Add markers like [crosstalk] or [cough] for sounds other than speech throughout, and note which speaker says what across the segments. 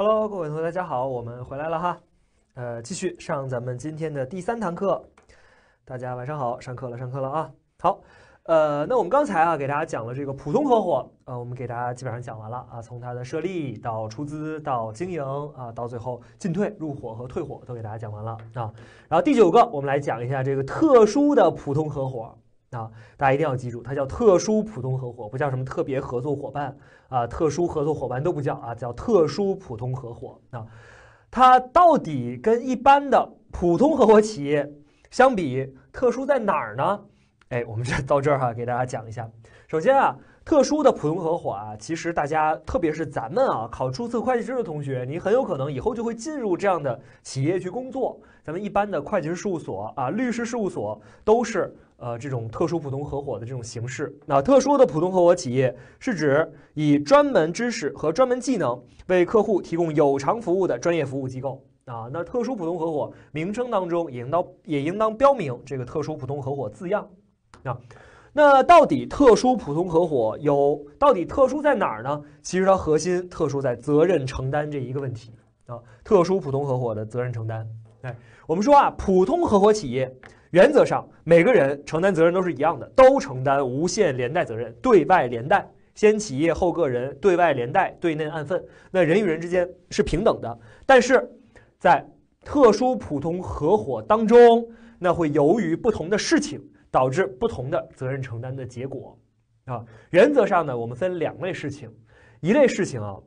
Speaker 1: Hello，各位同学，大家好，我们回来了哈，呃，继续上咱们今天的第三堂课。大家晚上好，上课了，上课了啊。好，呃，那我们刚才啊，给大家讲了这个普通合伙，呃，我们给大家基本上讲完了啊，从它的设立到出资到经营啊，到最后进退入伙和退伙都给大家讲完了啊。然后第九个，我们来讲一下这个特殊的普通合伙。啊，大家一定要记住，它叫特殊普通合伙，不叫什么特别合作伙伴啊，特殊合作伙伴都不叫啊，叫特殊普通合伙。啊。它到底跟一般的普通合伙企业相比，特殊在哪儿呢？哎，我们这 [laughs] 到这儿哈，给大家讲一下。首先啊，特殊的普通合伙啊，其实大家特别是咱们啊，考注册会计师的同学，你很有可能以后就会进入这样的企业去工作。咱们一般的会计师事务所啊，律师事务所都是。呃，这种特殊普通合伙的这种形式，那特殊的普通合伙企业是指以专门知识和专门技能为客户提供有偿服务的专业服务机构啊。那特殊普通合伙名称当中也应当也应当标明这个特殊普通合伙字样啊。那到底特殊普通合伙有到底特殊在哪儿呢？其实它核心特殊在责任承担这一个问题啊。特殊普通合伙的责任承担，哎，我们说啊，普通合伙企业。原则上，每个人承担责任都是一样的，都承担无限连带责任，对外连带，先企业后个人，对外连带，对内按份。那人与人之间是平等的，但是，在特殊普通合伙当中，那会由于不同的事情导致不同的责任承担的结果，啊，原则上呢，我们分两类事情，一类事情啊，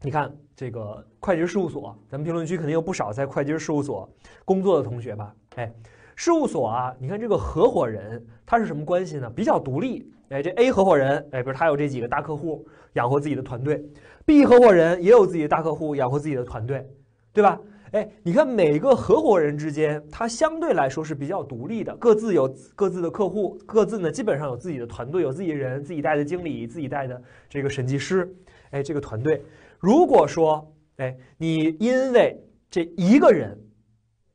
Speaker 1: 你看这个会计事务所，咱们评论区肯定有不少在会计事务所工作的同学吧，哎。事务所啊，你看这个合伙人他是什么关系呢？比较独立。哎，这 A 合伙人，哎，比如他有这几个大客户养活自己的团队；B 合伙人也有自己的大客户养活自己的团队，对吧？哎，你看每个合伙人之间，他相对来说是比较独立的，各自有各自的客户，各自呢基本上有自己的团队，有自己人，自己带的经理，自己带的这个审计师。哎，这个团队，如果说哎你因为这一个人。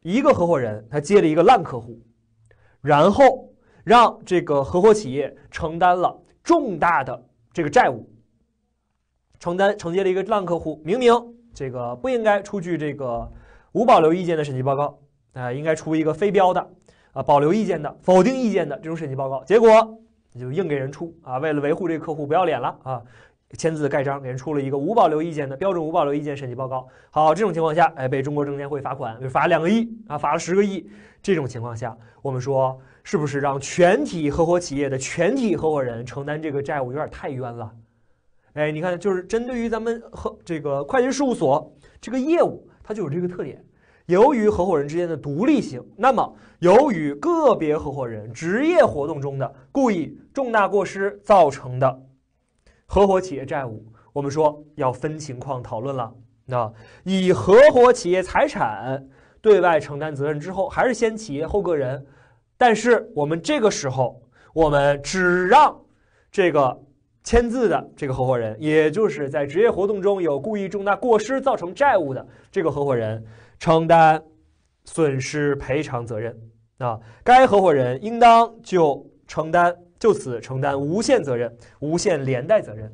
Speaker 1: 一个合伙人他接了一个烂客户，然后让这个合伙企业承担了重大的这个债务，承担承接了一个烂客户，明明这个不应该出具这个无保留意见的审计报告啊，应该出一个非标的啊保留意见的、否定意见的这种审计报告，结果就硬给人出啊，为了维护这个客户不要脸了啊。签字盖章，给人出了一个无保留意见的标准无保留意见审计报告。好，这种情况下，哎，被中国证监会罚款，就罚两个亿啊，罚了十个亿。这种情况下，我们说，是不是让全体合伙企业的全体合伙人承担这个债务，有点太冤了？哎，你看，就是针对于咱们和这个会计事务所这个业务，它就有这个特点。由于合伙人之间的独立性，那么由于个别合伙人职业活动中的故意重大过失造成的。合伙企业债务，我们说要分情况讨论了。那以合伙企业财产对外承担责任之后，还是先企业后个人。但是我们这个时候，我们只让这个签字的这个合伙人，也就是在职业活动中有故意重大过失造成债务的这个合伙人承担损失赔偿责任。啊，该合伙人应当就承担。就此承担无限责任、无限连带责任，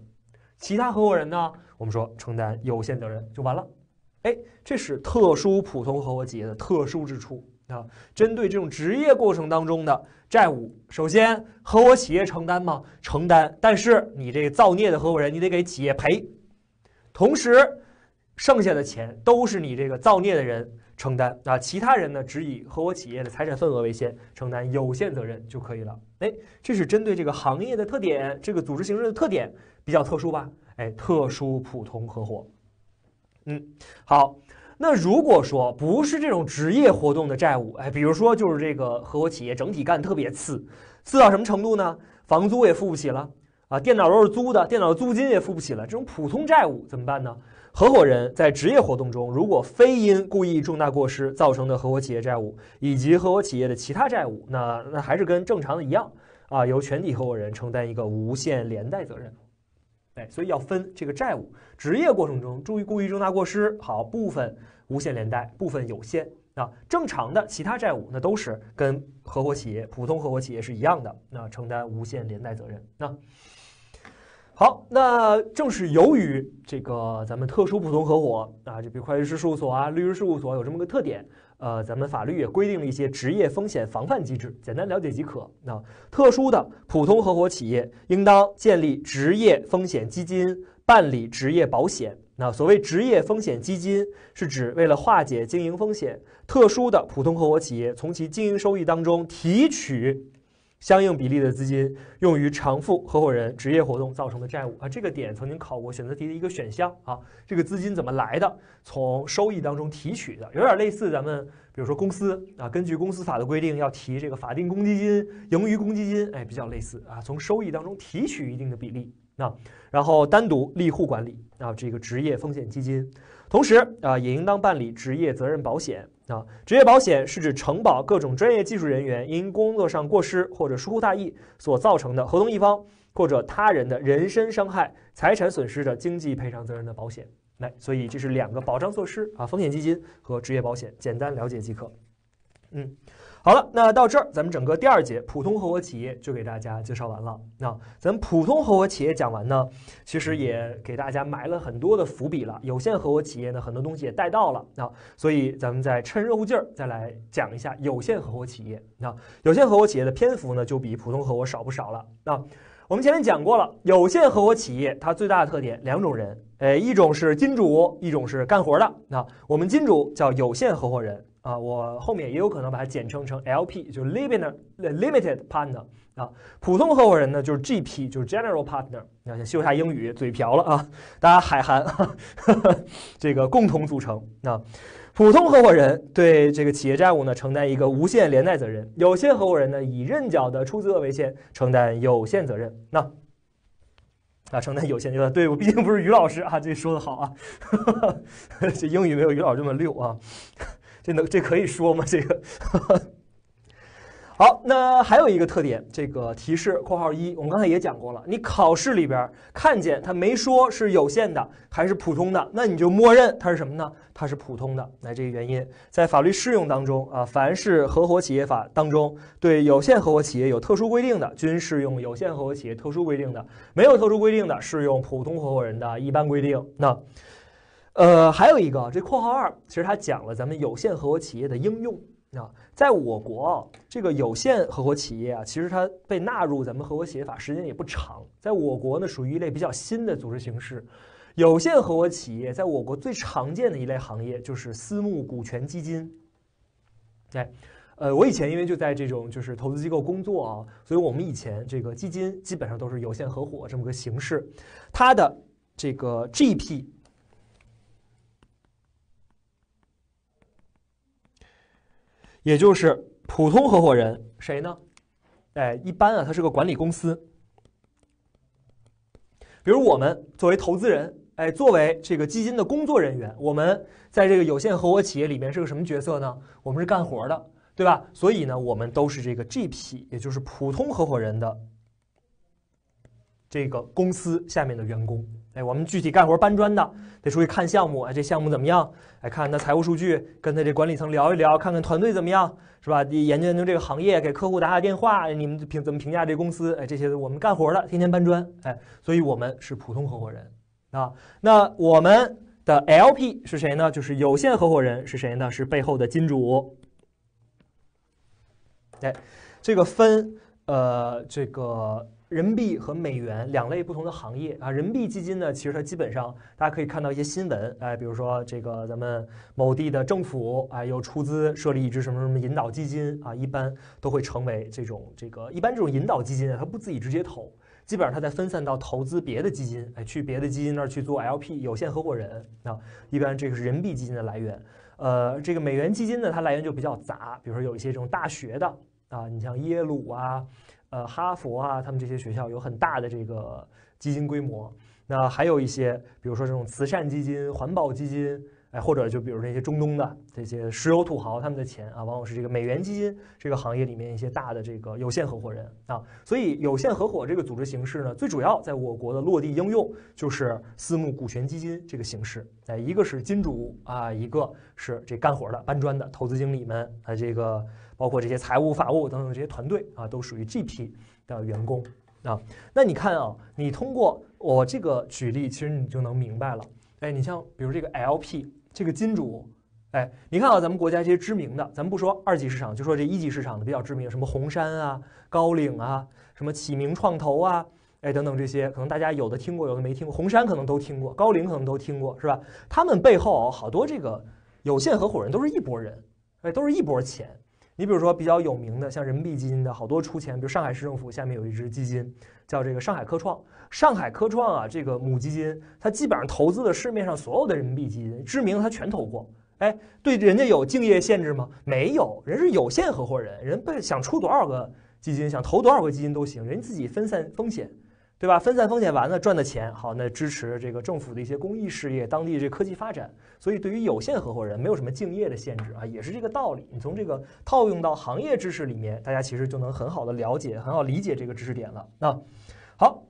Speaker 1: 其他合伙人呢？我们说承担有限责任就完了。哎，这是特殊普通合伙企业的特殊之处啊。针对这种职业过程当中的债务，首先合伙企业承担吗？承担。但是你这个造孽的合伙人，你得给企业赔，同时剩下的钱都是你这个造孽的人。承担啊，其他人呢只以合伙企业的财产份额为限承担有限责任就可以了。哎，这是针对这个行业的特点，这个组织形式的特点比较特殊吧？哎，特殊普通合伙。嗯，好。那如果说不是这种职业活动的债务，哎，比如说就是这个合伙企业整体干特别次，次到什么程度呢？房租也付不起了啊，电脑都是租的，电脑租金也付不起了。这种普通债务怎么办呢？合伙人在职业活动中，如果非因故意重大过失造成的合伙企业债务以及合伙企业的其他债务，那那还是跟正常的一样啊，由全体合伙人承担一个无限连带责任。哎，所以要分这个债务，职业过程中注意故意重大过失，好，部分无限连带，部分有限啊。正常的其他债务，那都是跟合伙企业、普通合伙企业是一样的，那承担无限连带责任。那。好，那正是由于这个咱们特殊普通合伙啊，就比如会计师事务所啊、律师事务所有这么个特点，呃，咱们法律也规定了一些职业风险防范机制，简单了解即可。那特殊的普通合伙企业应当建立职业风险基金，办理职业保险。那所谓职业风险基金，是指为了化解经营风险，特殊的普通合伙企业从其经营收益当中提取。相应比例的资金用于偿付合伙人职业活动造成的债务啊，这个点曾经考过选择题的一个选项啊。这个资金怎么来的？从收益当中提取的，有点类似咱们比如说公司啊，根据公司法的规定要提这个法定公积金、盈余公积金，哎，比较类似啊。从收益当中提取一定的比例，那然后单独立户管理，啊，这个职业风险基金，同时啊也应当办理职业责任保险。啊，职业保险是指承保各种专业技术人员因工作上过失或者疏忽大意所造成的合同一方或者他人的人身伤害、财产损失的经济赔偿责任的保险。来，所以这是两个保障措施啊，风险基金和职业保险，简单了解即可。嗯。好了，那到这儿，咱们整个第二节普通合伙企业就给大家介绍完了。那咱普通合伙企业讲完呢，其实也给大家埋了很多的伏笔了。有限合伙企业呢，很多东西也带到了。啊，所以咱们再趁热乎劲儿再来讲一下有限合伙企业。那有限合伙企业的篇幅呢，就比普通合伙少不少了。那我们前面讲过了，有限合伙企业它最大的特点两种人，哎，一种是金主，一种是干活的。那我们金主叫有限合伙人。啊，我后面也有可能把它简称成 LP，就是 Limited Limited Partner 啊。普通合伙人呢，就是 GP，就是 General Partner。那先秀下英语，嘴瓢了啊，大家海涵。[laughs] 这个共同组成啊，普通合伙人对这个企业债务呢承担一个无限连带责任，有限合伙人呢以认缴的出资额为限承担有限责任。那啊，承担有限就任，对我毕竟不是于老师啊，这说的好啊，[laughs] 这英语没有于老师这么溜啊。这能这可以说吗？这个好，那还有一个特点，这个提示（括号一），我们刚才也讲过了。你考试里边看见它没说是有限的还是普通的，那你就默认它是什么呢？它是普通的。那这个原因在法律适用当中啊，凡是《合伙企业法》当中对有限合伙企业有特殊规定的，均适用有限合伙企业特殊规定的；没有特殊规定的，适用普通合伙人的一般规定。那。呃，还有一个这括号二，其实它讲了咱们有限合伙企业的应用啊。在我国，啊，这个有限合伙企业啊，其实它被纳入咱们合伙企业法时间也不长。在我国呢，属于一类比较新的组织形式。有限合伙企业在我国最常见的一类行业就是私募股权基金。哎，呃，我以前因为就在这种就是投资机构工作啊，所以我们以前这个基金基本上都是有限合伙这么个形式，它的这个 GP。也就是普通合伙人谁呢？哎，一般啊，他是个管理公司。比如我们作为投资人，哎，作为这个基金的工作人员，我们在这个有限合伙企业里面是个什么角色呢？我们是干活的，对吧？所以呢，我们都是这个 GP，也就是普通合伙人的这个公司下面的员工。哎，我们具体干活搬砖的，得出去看项目，哎，这项目怎么样？哎，看他财务数据，跟他这管理层聊一聊，看看团队怎么样，是吧？研究研究这个行业，给客户打打电话，你们评怎么评价这公司？哎，这些我们干活的天天搬砖，哎，所以我们是普通合伙人，啊，那我们的 LP 是谁呢？就是有限合伙人是谁呢？是背后的金主，哎，这个分，呃，这个。人民币和美元两类不同的行业啊，人民币基金呢，其实它基本上大家可以看到一些新闻，哎，比如说这个咱们某地的政府，啊，又出资设立一支什么什么引导基金啊，一般都会成为这种这个一般这种引导基金啊，它不自己直接投，基本上它在分散到投资别的基金，哎，去别的基金那儿去做 LP 有限合伙人啊，一般这个是人民币基金的来源。呃，这个美元基金呢，它来源就比较杂，比如说有一些这种大学的啊，你像耶鲁啊。呃，哈佛啊，他们这些学校有很大的这个基金规模。那还有一些，比如说这种慈善基金、环保基金，哎，或者就比如这些中东的这些石油土豪他们的钱啊，往往是这个美元基金这个行业里面一些大的这个有限合伙人啊。所以有限合伙这个组织形式呢，最主要在我国的落地应用就是私募股权基金这个形式。哎，一个是金主啊，一个是这干活的搬砖的投资经理们啊，这个。包括这些财务、法务等等这些团队啊，都属于 GP 的员工啊。那你看啊，你通过我这个举例，其实你就能明白了。哎，你像比如这个 LP，这个金主，哎，你看啊，咱们国家一些知名的，咱们不说二级市场，就说这一级市场的比较知名什么红杉啊、高领啊、什么启明创投啊，哎，等等这些，可能大家有的听过，有的没听过。红杉可能都听过，高领可能都听过，是吧？他们背后好多这个有限合伙人都是一拨人，哎，都是一拨钱。你比如说比较有名的，像人民币基金的好多出钱，比如上海市政府下面有一只基金，叫这个上海科创。上海科创啊，这个母基金，它基本上投资的市面上所有的人民币基金，知名它全投过。哎，对，人家有敬业限制吗？没有，人是有限合伙人，人想出多少个基金，想投多少个基金都行，人自己分散风险。对吧？分散风险完了赚的钱，好，那支持这个政府的一些公益事业，当地这科技发展。所以对于有限合伙人，没有什么敬业的限制啊，也是这个道理。你从这个套用到行业知识里面，大家其实就能很好的了解、很好理解这个知识点了。那好，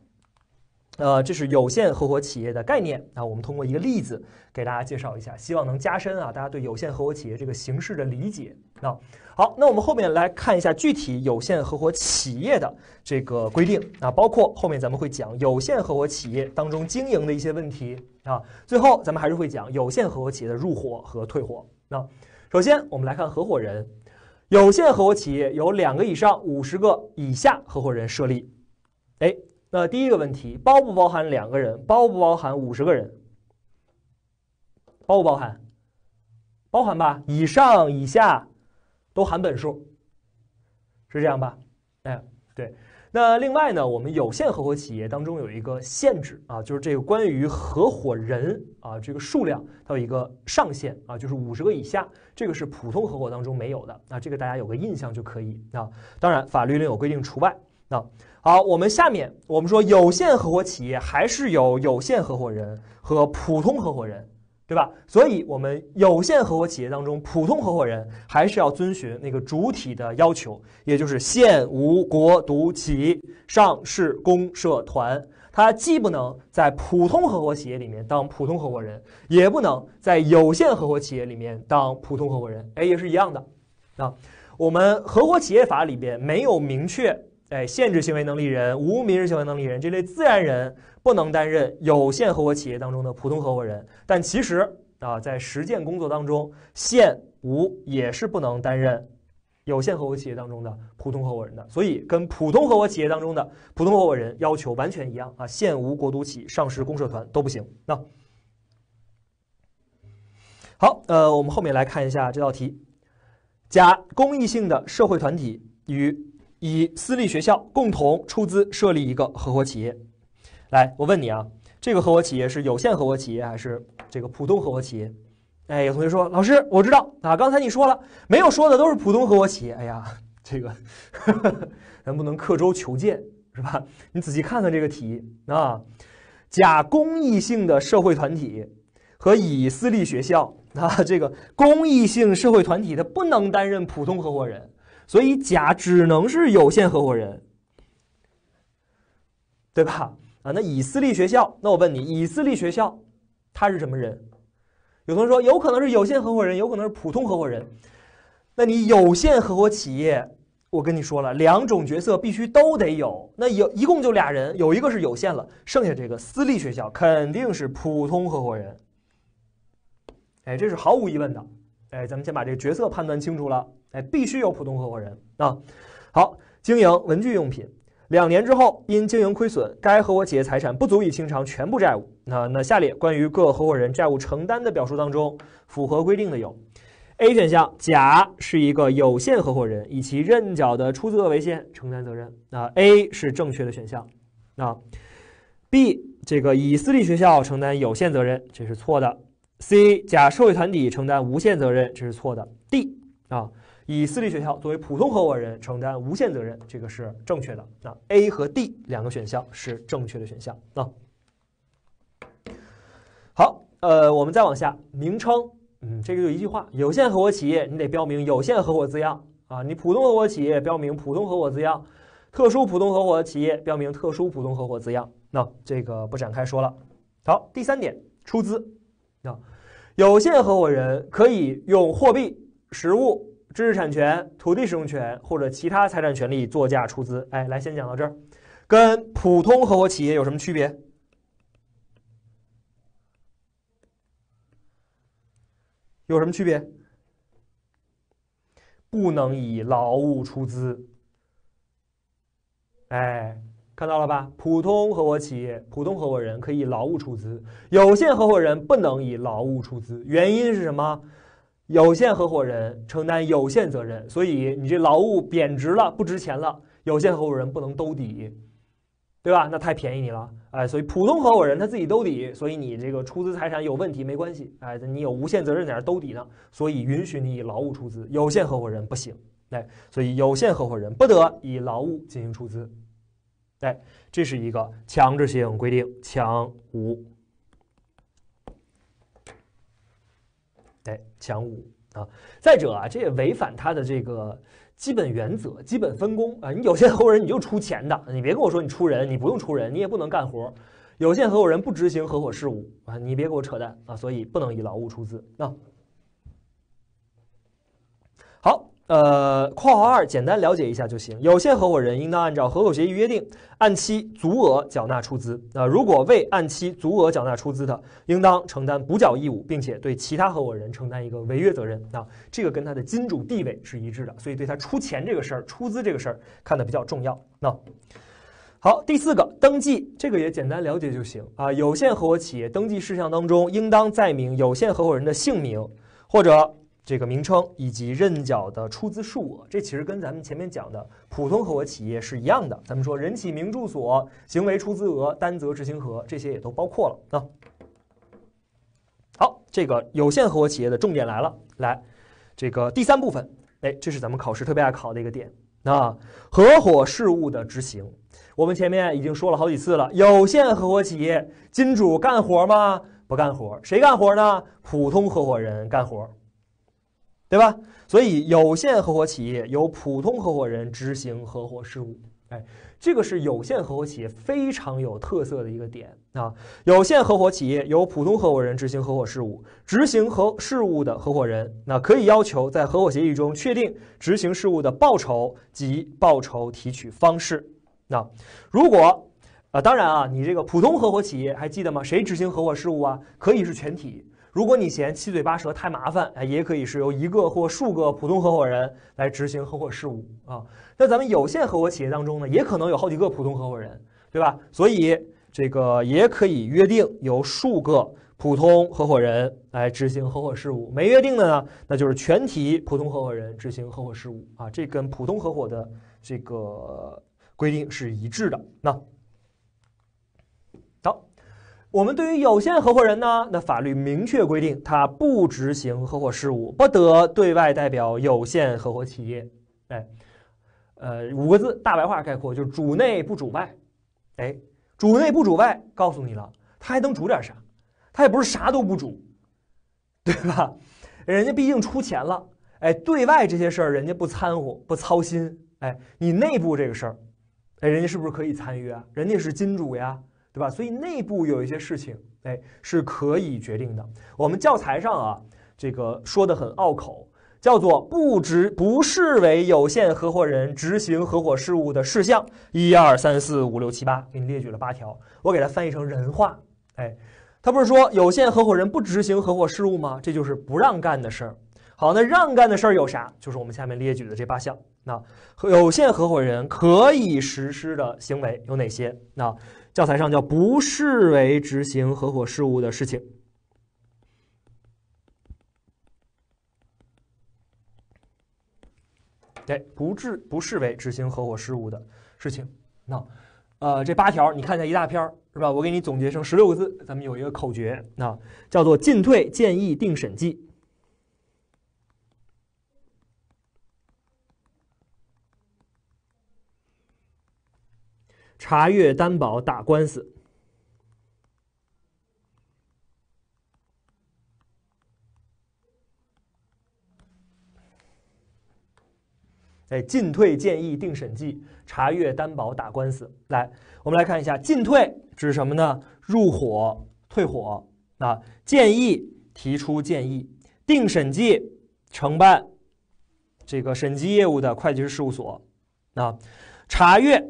Speaker 1: 呃，这是有限合伙企业的概念。那我们通过一个例子给大家介绍一下，希望能加深啊大家对有限合伙企业这个形式的理解。那好，那我们后面来看一下具体有限合伙企业的这个规定啊，包括后面咱们会讲有限合伙企业当中经营的一些问题啊，最后咱们还是会讲有限合伙企业的入伙和退伙。那首先我们来看合伙人，有限合伙企业有两个以上五十个以下合伙人设立。哎，那第一个问题，包不包含两个人？包不包含五十个人？包不包含？包含吧，以上以下。都含本数，是这样吧？哎，对。那另外呢，我们有限合伙企业当中有一个限制啊，就是这个关于合伙人啊，这个数量有一个上限啊，就是五十个以下。这个是普通合伙当中没有的啊，这个大家有个印象就可以啊。当然，法律另有规定除外。那好，我们下面我们说有限合伙企业还是有有限合伙人和普通合伙人。对吧？所以，我们有限合伙企业当中，普通合伙人还是要遵循那个主体的要求，也就是现无国独企、上市公社团。他既不能在普通合伙企业里面当普通合伙人，也不能在有限合伙企业里面当普通合伙人。哎，也是一样的啊。我们合伙企业法里边没有明确。哎，限制行为能力人、无民事行为能力人这类自然人不能担任有限合伙企业当中的普通合伙人，但其实啊，在实践工作当中，限无也是不能担任有限合伙企业当中的普通合伙人的，所以跟普通合伙企业当中的普通合伙人要求完全一样啊，限无国独企、上市、公社团都不行。那好，呃，我们后面来看一下这道题，甲公益性的社会团体与。以私立学校共同出资设立一个合伙企业，来，我问你啊，这个合伙企业是有限合伙企业还是这个普通合伙企业？哎，有同学说老师我知道啊，刚才你说了没有说的都是普通合伙企业。哎呀，这个能 [laughs] 不能刻舟求剑是吧？你仔细看看这个题啊，甲公益性的社会团体和乙私立学校啊，这个公益性社会团体它不能担任普通合伙人。所以甲只能是有限合伙人，对吧？啊，那乙私立学校，那我问你，乙私立学校他是什么人？有同学说有可能是有限合伙人，有可能是普通合伙人。那你有限合伙企业，我跟你说了，两种角色必须都得有。那有一共就俩人，有一个是有限了，剩下这个私立学校肯定是普通合伙人。哎，这是毫无疑问的。哎，咱们先把这个角色判断清楚了。哎，必须有普通合伙人啊。好，经营文具用品，两年之后因经营亏损，该合伙企业财产不足以清偿全部债务。那那下列关于各合伙人债务承担的表述当中，符合规定的有：A 选项，甲是一个有限合伙人，以其认缴的出资额为限承担责任。那 A 是正确的选项。那 B 这个以私立学校承担有限责任，这是错的。C 甲社会团体承担无限责任，这是错的。D 啊。以私立学校作为普通合伙人承担无限责任，这个是正确的。那 A 和 D 两个选项是正确的选项。那好，呃，我们再往下，名称，嗯，这个就一句话：有限合伙企业你得标明“有限合伙”字样啊；你普通合伙企业标明“普通合伙”字样，特殊普通合伙企业标明“特殊普通合伙”字样。那这个不展开说了。好，第三点，出资啊，有限合伙人可以用货币、实物。知识产权、土地使用权或者其他财产权利作价出资。哎，来，先讲到这儿。跟普通合伙企业有什么区别？有什么区别？不能以劳务出资。哎，看到了吧？普通合伙企业、普通合伙人可以劳务出资，有限合伙人不能以劳务出资。原因是什么？有限合伙人承担有限责任，所以你这劳务贬值了，不值钱了，有限合伙人不能兜底，对吧？那太便宜你了，哎，所以普通合伙人他自己兜底，所以你这个出资财产有问题没关系，哎，你有无限责任在那兜底呢，所以允许你以劳务出资，有限合伙人不行，哎，所以有限合伙人不得以劳务进行出资，哎，这是一个强制性规定，强五。哎，强五啊！再者啊，这也违反他的这个基本原则、基本分工啊。你有限合伙人你就出钱的，你别跟我说你出人，你不用出人，你也不能干活。有限合伙人不执行合伙事务啊，你别给我扯淡啊！所以不能以劳务出资。啊。好。呃，括号二简单了解一下就行。有限合伙人应当按照合伙协议约定，按期足额缴纳出资啊。如果未按期足额缴纳出资的，应当承担补缴义务，并且对其他合伙人承担一个违约责任啊。这个跟他的金主地位是一致的，所以对他出钱这个事儿、出资这个事儿看的比较重要。那好，第四个登记，这个也简单了解就行啊。有限合伙企业登记事项当中，应当载明有限合伙人的姓名或者。这个名称以及认缴的出资数额，这其实跟咱们前面讲的普通合伙企业是一样的。咱们说人起名住所、行为出资额、担责执行和这些也都包括了啊。好，这个有限合伙企业的重点来了，来这个第三部分，哎，这是咱们考试特别爱考的一个点啊。合伙事务的执行，我们前面已经说了好几次了。有限合伙企业，金主干活吗？不干活，谁干活呢？普通合伙人干活。对吧？所以有限合伙企业由普通合伙人执行合伙事务，哎，这个是有限合伙企业非常有特色的一个点啊。有限合伙企业由普通合伙人执行合伙事务，执行合事务的合伙人，那可以要求在合伙协议中确定执行事务的报酬及报酬提取方式。那如果啊，当然啊，你这个普通合伙企业还记得吗？谁执行合伙事务啊？可以是全体。如果你嫌七嘴八舌太麻烦，哎，也可以是由一个或数个普通合伙人来执行合伙事务啊。那咱们有限合伙企业当中呢，也可能有好几个普通合伙人，对吧？所以这个也可以约定由数个普通合伙人来执行合伙事务。没约定的呢，那就是全体普通合伙人执行合伙事务啊。这跟普通合伙的这个规定是一致的。那。我们对于有限合伙人呢，那法律明确规定他不执行合伙事务，不得对外代表有限合伙企业。哎，呃，五个字大白话概括就是“主内不主外”。哎，主内不主外，告诉你了，他还能主点啥？他也不是啥都不主，[laughs] 对吧？人家毕竟出钱了，哎，对外这些事儿人家不掺和，不操心。哎，你内部这个事儿，哎，人家是不是可以参与啊？人家是金主呀。对吧？所以内部有一些事情，哎，是可以决定的。我们教材上啊，这个说的很拗口，叫做“不执不视为有限合伙人执行合伙事务的事项”。一二三四五六七八，给你列举了八条。我给它翻译成人话，哎，他不是说有限合伙人不执行合伙事务吗？这就是不让干的事儿。好，那让干的事儿有啥？就是我们下面列举的这八项。那有限合伙人可以实施的行为有哪些？那教材上叫不视为执行合伙事务的事情，哎，不至不视为执行合伙事务的事情。那呃，这八条你看下一大篇是吧？我给你总结成十六个字，咱们有一个口诀，那叫做进退建议定审计。查阅担保打官司，哎，进退建议定审计，查阅担保打官司。来，我们来看一下，进退指什么呢？入伙、退伙啊？建议提出建议，定审计承办这个审计业务的会计师事务所啊？查阅。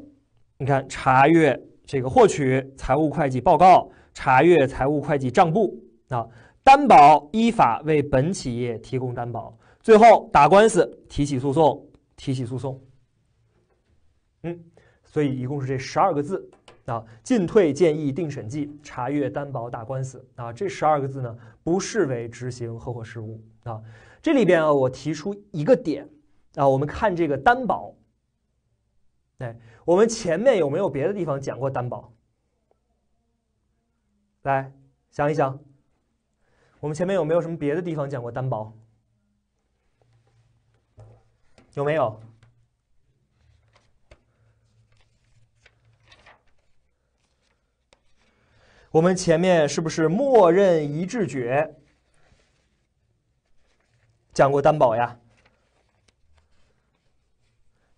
Speaker 1: 你看，查阅这个获取财务会计报告，查阅财务会计账簿啊，担保依法为本企业提供担保，最后打官司提起诉讼，提起诉讼，嗯，所以一共是这十二个字啊，进退建议定审计，查阅担保打官司啊，这十二个字呢不视为执行合伙事务啊。这里边啊，我提出一个点啊，我们看这个担保。哎，我们前面有没有别的地方讲过担保？来想一想，我们前面有没有什么别的地方讲过担保？有没有？我们前面是不是默认一致决讲过担保呀？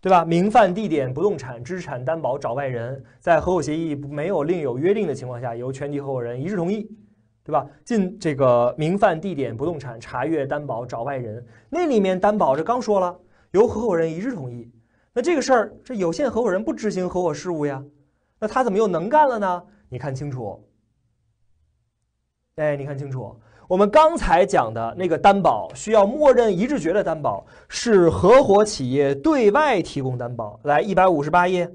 Speaker 1: 对吧？民犯地点不动产之产担保找外人，在合伙协议没有另有约定的情况下，由全体合伙人一致同意，对吧？进这个民犯地点不动产查阅担保找外人，那里面担保这刚说了，由合伙人一致同意。那这个事儿，这有限合伙人不执行合伙事务呀，那他怎么又能干了呢？你看清楚，哎，你看清楚。我们刚才讲的那个担保需要默认一致决的担保，是合伙企业对外提供担保。来，一百五十八页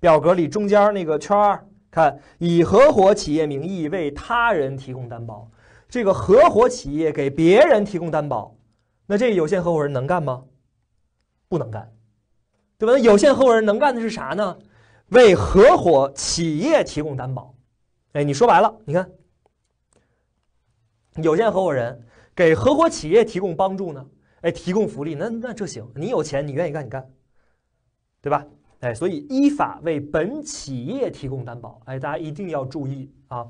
Speaker 1: 表格里中间那个圈儿，看以合伙企业名义为他人提供担保，这个合伙企业给别人提供担保，那这有限合伙人能干吗？不能干，对吧？那有限合伙人能干的是啥呢？为合伙企业提供担保。哎，你说白了，你看。有限合伙人给合伙企业提供帮助呢？哎，提供福利，那那这行，你有钱，你愿意干你干，对吧？哎，所以依法为本企业提供担保，哎，大家一定要注意啊！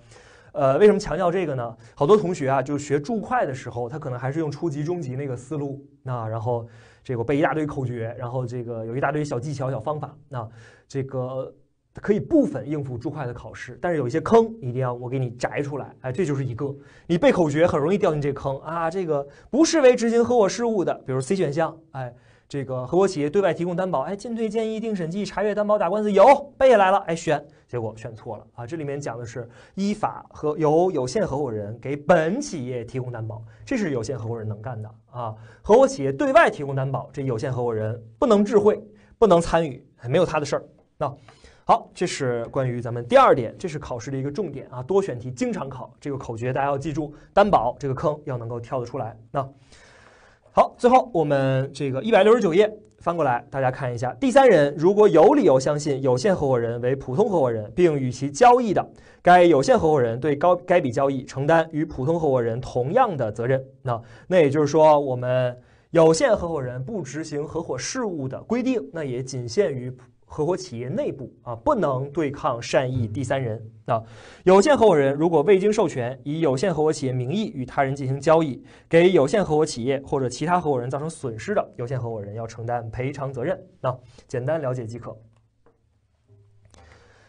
Speaker 1: 呃，为什么强调这个呢？好多同学啊，就学注会的时候，他可能还是用初级、中级那个思路啊，然后这个背一大堆口诀，然后这个有一大堆小技巧、小方法啊，这个。可以部分应付注会的考试，但是有一些坑一定要我给你摘出来。哎，这就是一个你背口诀很容易掉进这坑啊。这个不视为执行合伙事务的，比如 C 选项，哎，这个合伙企业对外提供担保，哎，进退建议定审计、查阅担保、打官司有背下来了，哎，选结果选错了啊。这里面讲的是依法和由有限合伙人给本企业提供担保，这是有限合伙人能干的啊。合伙企业对外提供担保，这有限合伙人不能智慧，不能参与，没有他的事儿。那。好，这是关于咱们第二点，这是考试的一个重点啊，多选题经常考，这个口诀大家要记住，担保这个坑要能够跳得出来。那好，最后我们这个一百六十九页翻过来，大家看一下，第三人如果有理由相信有限合伙人为普通合伙人，并与其交易的，该有限合伙人对高该笔交易承担与普通合伙人同样的责任。那那也就是说，我们有限合伙人不执行合伙事务的规定，那也仅限于普。合伙企业内部啊，不能对抗善意第三人。啊。有限合伙人如果未经授权，以有限合伙企业名义与他人进行交易，给有限合伙企业或者其他合伙人造成损失的，有限合伙人要承担赔偿责任。那简单了解即可。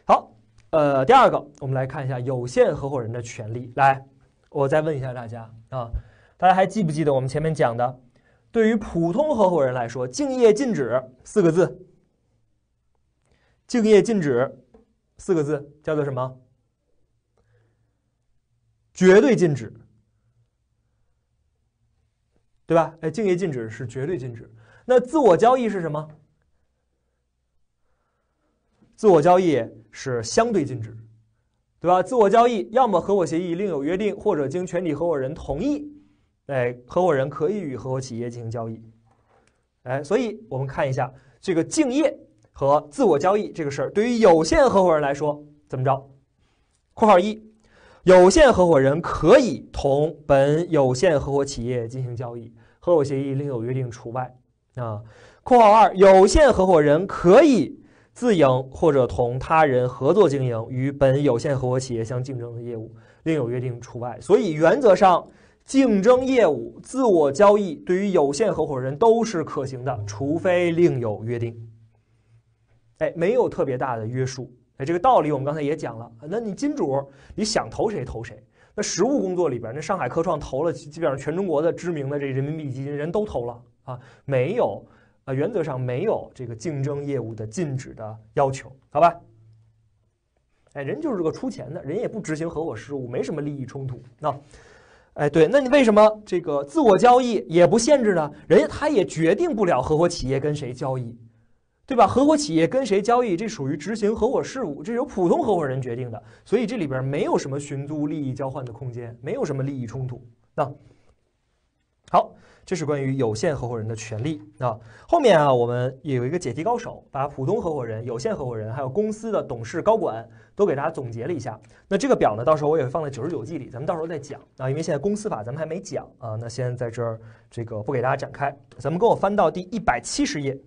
Speaker 1: 好，呃，第二个，我们来看一下有限合伙人的权利。来，我再问一下大家啊，大家还记不记得我们前面讲的？对于普通合伙人来说，敬业禁止四个字。敬业禁止，四个字叫做什么？绝对禁止，对吧？哎，敬业禁止是绝对禁止。那自我交易是什么？自我交易是相对禁止，对吧？自我交易要么合伙协议另有约定，或者经全体合伙人同意，哎，合伙人可以与合伙企业进行交易，哎，所以我们看一下这个敬业。和自我交易这个事儿，对于有限合伙人来说，怎么着？（括号一）有限合伙人可以同本有限合伙企业进行交易，合伙协议另有约定除外。啊，（括号二）有限合伙人可以自营或者同他人合作经营与本有限合伙企业相竞争的业务，另有约定除外。所以，原则上，竞争业务、自我交易对于有限合伙人都是可行的，除非另有约定。哎，没有特别大的约束，哎，这个道理我们刚才也讲了。那你金主，你想投谁投谁？那实务工作里边，那上海科创投了，基本上全中国的知名的这人民币基金人都投了啊，没有啊，原则上没有这个竞争业务的禁止的要求，好吧？哎，人就是个出钱的，人也不执行合伙事务，没什么利益冲突。那，哎，对，那你为什么这个自我交易也不限制呢？人家他也决定不了合伙企业跟谁交易。对吧？合伙企业跟谁交易，这属于执行合伙事务，这是由普通合伙人决定的，所以这里边没有什么寻租、利益交换的空间，没有什么利益冲突。那好，这是关于有限合伙人的权利。那后面啊，我们也有一个解题高手，把普通合伙人、有限合伙人，还有公司的董事、高管都给大家总结了一下。那这个表呢，到时候我也放在九十九季里，咱们到时候再讲啊。因为现在公司法咱们还没讲啊，那先在这儿这个不给大家展开。咱们跟我翻到第一百七十页。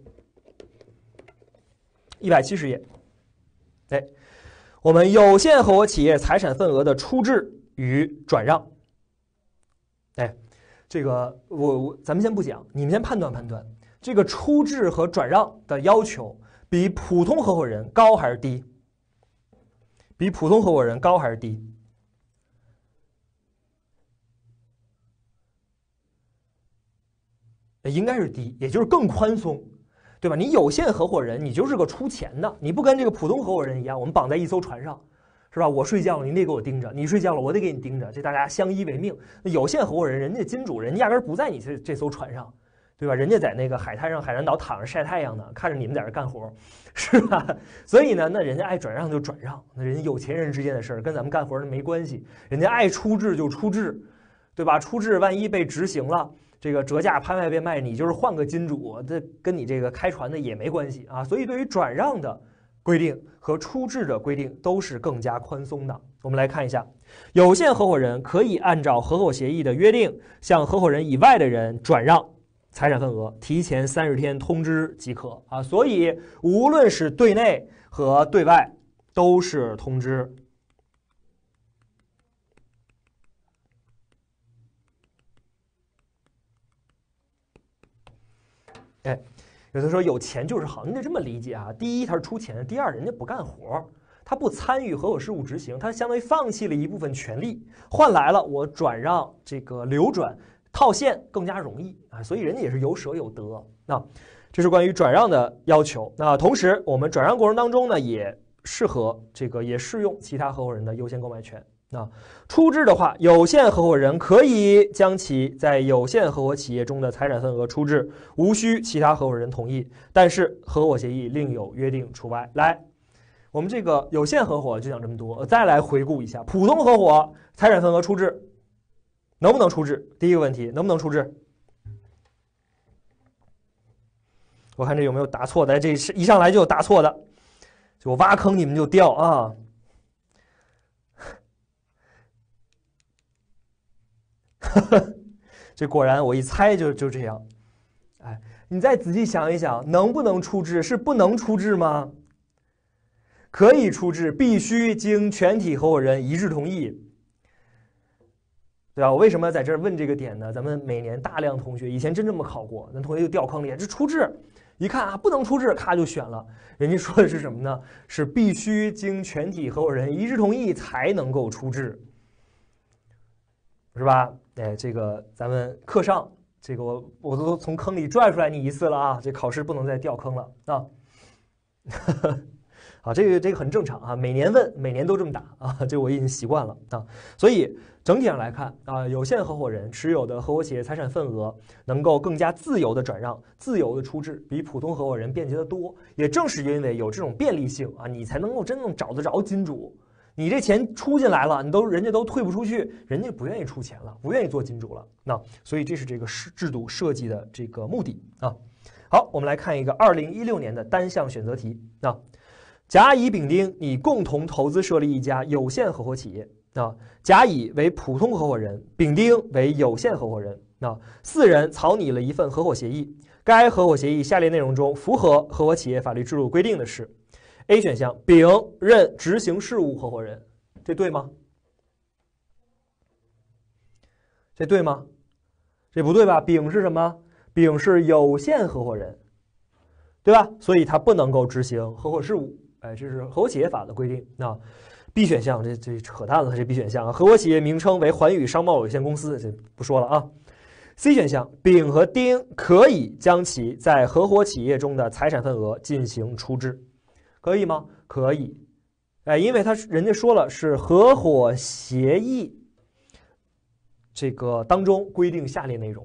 Speaker 1: 一百七十页，哎，我们有限合伙企业财产份额的出质与转让，哎，这个我我咱们先不讲，你们先判断判断，这个出质和转让的要求比普通合伙人高还是低？比普通合伙人高还是低？应该是低，也就是更宽松。对吧？你有限合伙人，你就是个出钱的，你不跟这个普通合伙人一样，我们绑在一艘船上，是吧？我睡觉了，你得给我盯着；你睡觉了，我得给你盯着。这大家相依为命。有限合伙人，人家金主人家压根儿不在你这这艘船上，对吧？人家在那个海滩上，海南岛躺着晒太阳呢，看着你们在这干活，[laughs] 是吧？所以呢，那人家爱转让就转让，那人家有钱人之间的事儿跟咱们干活的没关系。人家爱出质就出质，对吧？出质万一被执行了。这个折价拍卖变卖，你就是换个金主，这跟你这个开船的也没关系啊。所以对于转让的规定和出质的规定都是更加宽松的。我们来看一下，有限合伙人可以按照合伙协议的约定，向合伙人以外的人转让财产份额，提前三十天通知即可啊。所以无论是对内和对外，都是通知。哎，有的说有钱就是好，你得这么理解啊。第一，他是出钱；第二，人家不干活，他不参与合伙事务执行，他相当于放弃了一部分权利，换来了我转让这个流转套现更加容易啊。所以人家也是有舍有得。那这是关于转让的要求。那同时，我们转让过程当中呢，也适合这个，也适用其他合伙人的优先购买权。那出质的话，有限合伙人可以将其在有限合伙企业中的财产份额出质，无需其他合伙人同意，但是合伙协议另有约定除外。来，我们这个有限合伙就讲这么多。再来回顾一下，普通合伙财产份额出质能不能出质？第一个问题能不能出质？我看这有没有答错，的，这一上来就有答错的，就挖坑你们就掉啊。[laughs] 这果然，我一猜就就这样。哎，你再仔细想一想，能不能出质？是不能出质吗？可以出质，必须经全体合伙人一致同意，对吧？我为什么要在这儿问这个点呢？咱们每年大量同学以前真这么考过，咱同学就掉坑里这出质，一看啊，不能出质，咔就选了。人家说的是什么呢？是必须经全体合伙人一致同意才能够出质。是吧？哎，这个咱们课上，这个我我都从坑里拽出来你一次了啊！这考试不能再掉坑了啊！啊，[laughs] 这个这个很正常啊，每年问，每年都这么答啊，这我已经习惯了啊。所以整体上来看啊，有限合伙人持有的合伙企业财产份额能够更加自由的转让、自由的出质，比普通合伙人便捷的多。也正是因为有这种便利性啊，你才能够真正找得着金主。你这钱出进来了，你都人家都退不出去，人家不愿意出钱了，不愿意做金主了。那所以这是这个制制度设计的这个目的啊。好，我们来看一个二零一六年的单项选择题。啊。甲乙丙丁你共同投资设立一家有限合伙企业。啊。甲乙为普通合伙人，丙丁为有限合伙人。那四人草拟了一份合伙协议。该合伙协议下列内容中符合合伙企业法律制度规定的是？A 选项，丙任执行事务合伙人，这对吗？这对吗？这不对吧？丙是什么？丙是有限合伙人，对吧？所以他不能够执行合伙事务。哎，这是合伙企业法的规定。那 B 选项，这这扯淡了，这 B 选项，合伙企业名称为“环宇商贸有限公司”，这不说了啊。C 选项，丙和丁可以将其在合伙企业中的财产份额进行出质。可以吗？可以，哎，因为他是人家说了是合伙协议，这个当中规定下列内容，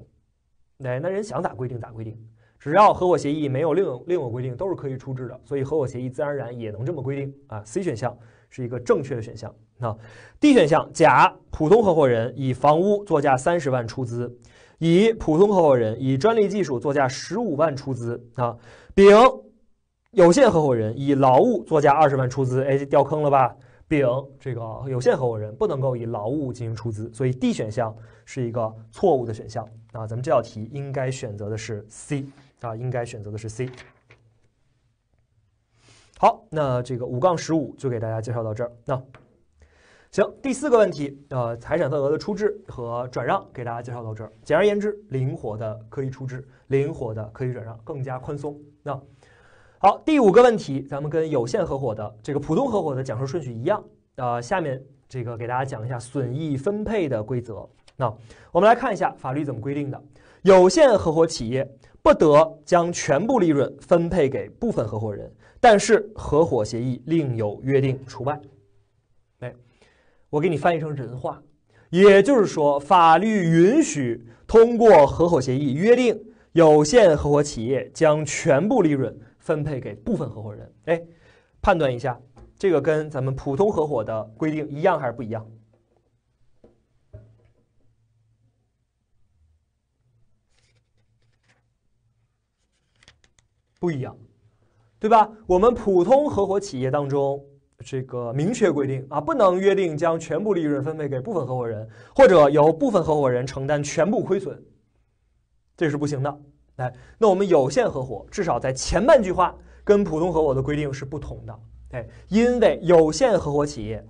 Speaker 1: 哎，那人想咋规定咋规定，只要合伙协议没有另有另有规定，都是可以出质的，所以合伙协议自然而然也能这么规定啊。C 选项是一个正确的选项啊。D 选项，甲普通合伙人以房屋作价三十万出资，乙普通合伙人以专利技术作价十五万出资啊，丙。有限合伙人以劳务作价二十万出资，哎掉坑了吧？丙这个有限合伙人不能够以劳务进行出资，所以 D 选项是一个错误的选项。啊，咱们这道题应该选择的是 C 啊，应该选择的是 C。好，那这个五杠十五就给大家介绍到这儿。那行，第四个问题，呃，财产份额的出质和转让，给大家介绍到这儿。简而言之，灵活的可以出质，灵活的可以转让，更加宽松。那。好，第五个问题，咱们跟有限合伙的这个普通合伙的讲述顺序一样啊。下面这个给大家讲一下损益分配的规则。那我们来看一下法律怎么规定的：有限合伙企业不得将全部利润分配给部分合伙人，但是合伙协议另有约定除外。哎，我给你翻译成人话，也就是说，法律允许通过合伙协议约定，有限合伙企业将全部利润。分配给部分合伙人，哎，判断一下，这个跟咱们普通合伙的规定一样还是不一样？不一样，对吧？我们普通合伙企业当中，这个明确规定啊，不能约定将全部利润分配给部分合伙人，或者由部分合伙人承担全部亏损，这是不行的。哎，那我们有限合伙至少在前半句话跟普通合伙的规定是不同的，哎，因为有限合伙企业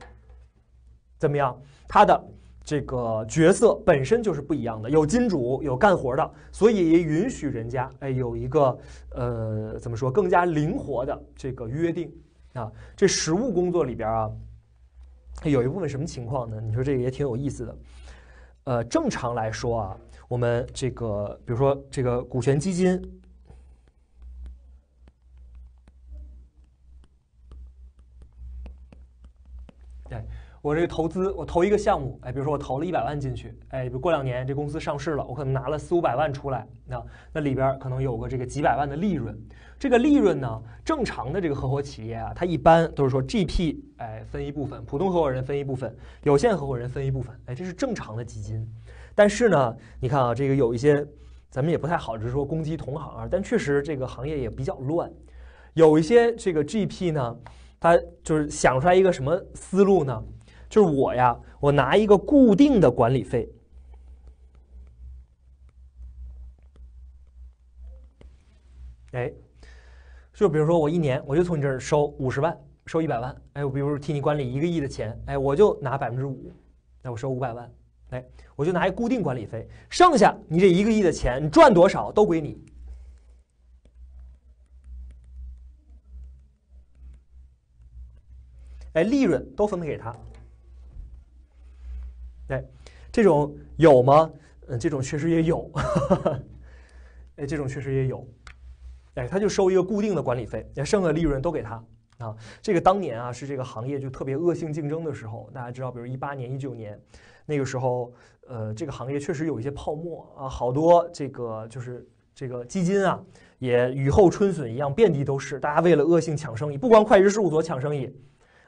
Speaker 1: 怎么样，它的这个角色本身就是不一样的，有金主，有干活的，所以允许人家哎有一个呃怎么说更加灵活的这个约定啊。这实务工作里边啊，有一部分什么情况呢？你说这个也挺有意思的，呃，正常来说啊。我们这个，比如说这个股权基金，哎，我这个投资，我投一个项目，哎，比如说我投了一百万进去，哎，过两年这公司上市了，我可能拿了四五百万出来，那那里边可能有个这个几百万的利润。这个利润呢，正常的这个合伙企业啊，它一般都是说 GP 哎分一部分，普通合伙人分一部分，有限合伙人分一部分，哎，这是正常的基金。但是呢，你看啊，这个有一些，咱们也不太好，就是说攻击同行啊。但确实这个行业也比较乱，有一些这个 GP 呢，他就是想出来一个什么思路呢？就是我呀，我拿一个固定的管理费，哎，就比如说我一年，我就从你这儿收五十万，收一百万，哎，我比如替你管理一个亿的钱，哎，我就拿百分之五，那我收五百万。哎，我就拿一固定管理费，剩下你这一个亿的钱，你赚多少都归你。哎，利润都分配给他。哎，这种有吗？嗯，这种确实也有。哎，这种确实也有。哎，他就收一个固定的管理费，剩下的利润都给他。啊，这个当年啊是这个行业就特别恶性竞争的时候，大家知道，比如一八年、一九年，那个时候，呃，这个行业确实有一些泡沫啊，好多这个就是这个基金啊，也雨后春笋一样遍地都是，大家为了恶性抢生意，不光会计师事务所抢生意，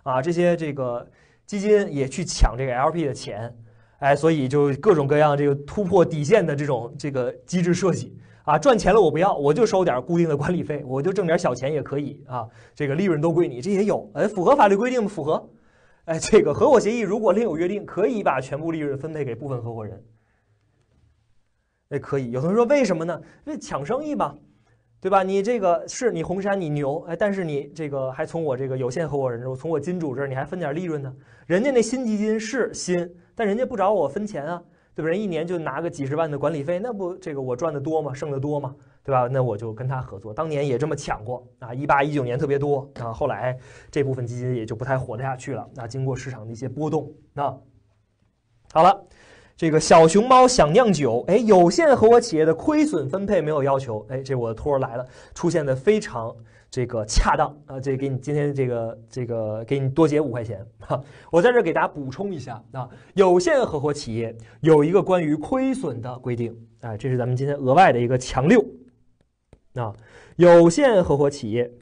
Speaker 1: 啊，这些这个基金也去抢这个 LP 的钱，哎，所以就各种各样这个突破底线的这种这个机制设计。啊，赚钱了我不要，我就收点固定的管理费，我就挣点小钱也可以啊。这个利润都归你，这也有，哎，符合法律规定吗？符合。哎，这个合伙协议如果另有约定，可以把全部利润分配给部分合伙人。哎，可以。有同学说为什么呢？这抢生意嘛，对吧？你这个是你红杉你牛哎，但是你这个还从我这个有限合伙人，从我金主这儿你还分点利润呢。人家那新基金是新，但人家不找我分钱啊。对不对？一年就拿个几十万的管理费，那不这个我赚的多吗？剩的多吗？对吧？那我就跟他合作。当年也这么抢过啊！一八一九年特别多啊，后来这部分基金也就不太活得下去了。那经过市场的一些波动，那好了，这个小熊猫想酿酒，哎，有限合伙企业的亏损分配没有要求，哎，这我的托来了，出现的非常。这个恰当啊，这给你今天这个这个给你多结五块钱啊！我在这给大家补充一下啊，有限合伙企业有一个关于亏损的规定啊，这是咱们今天额外的一个强六啊，有限合伙企业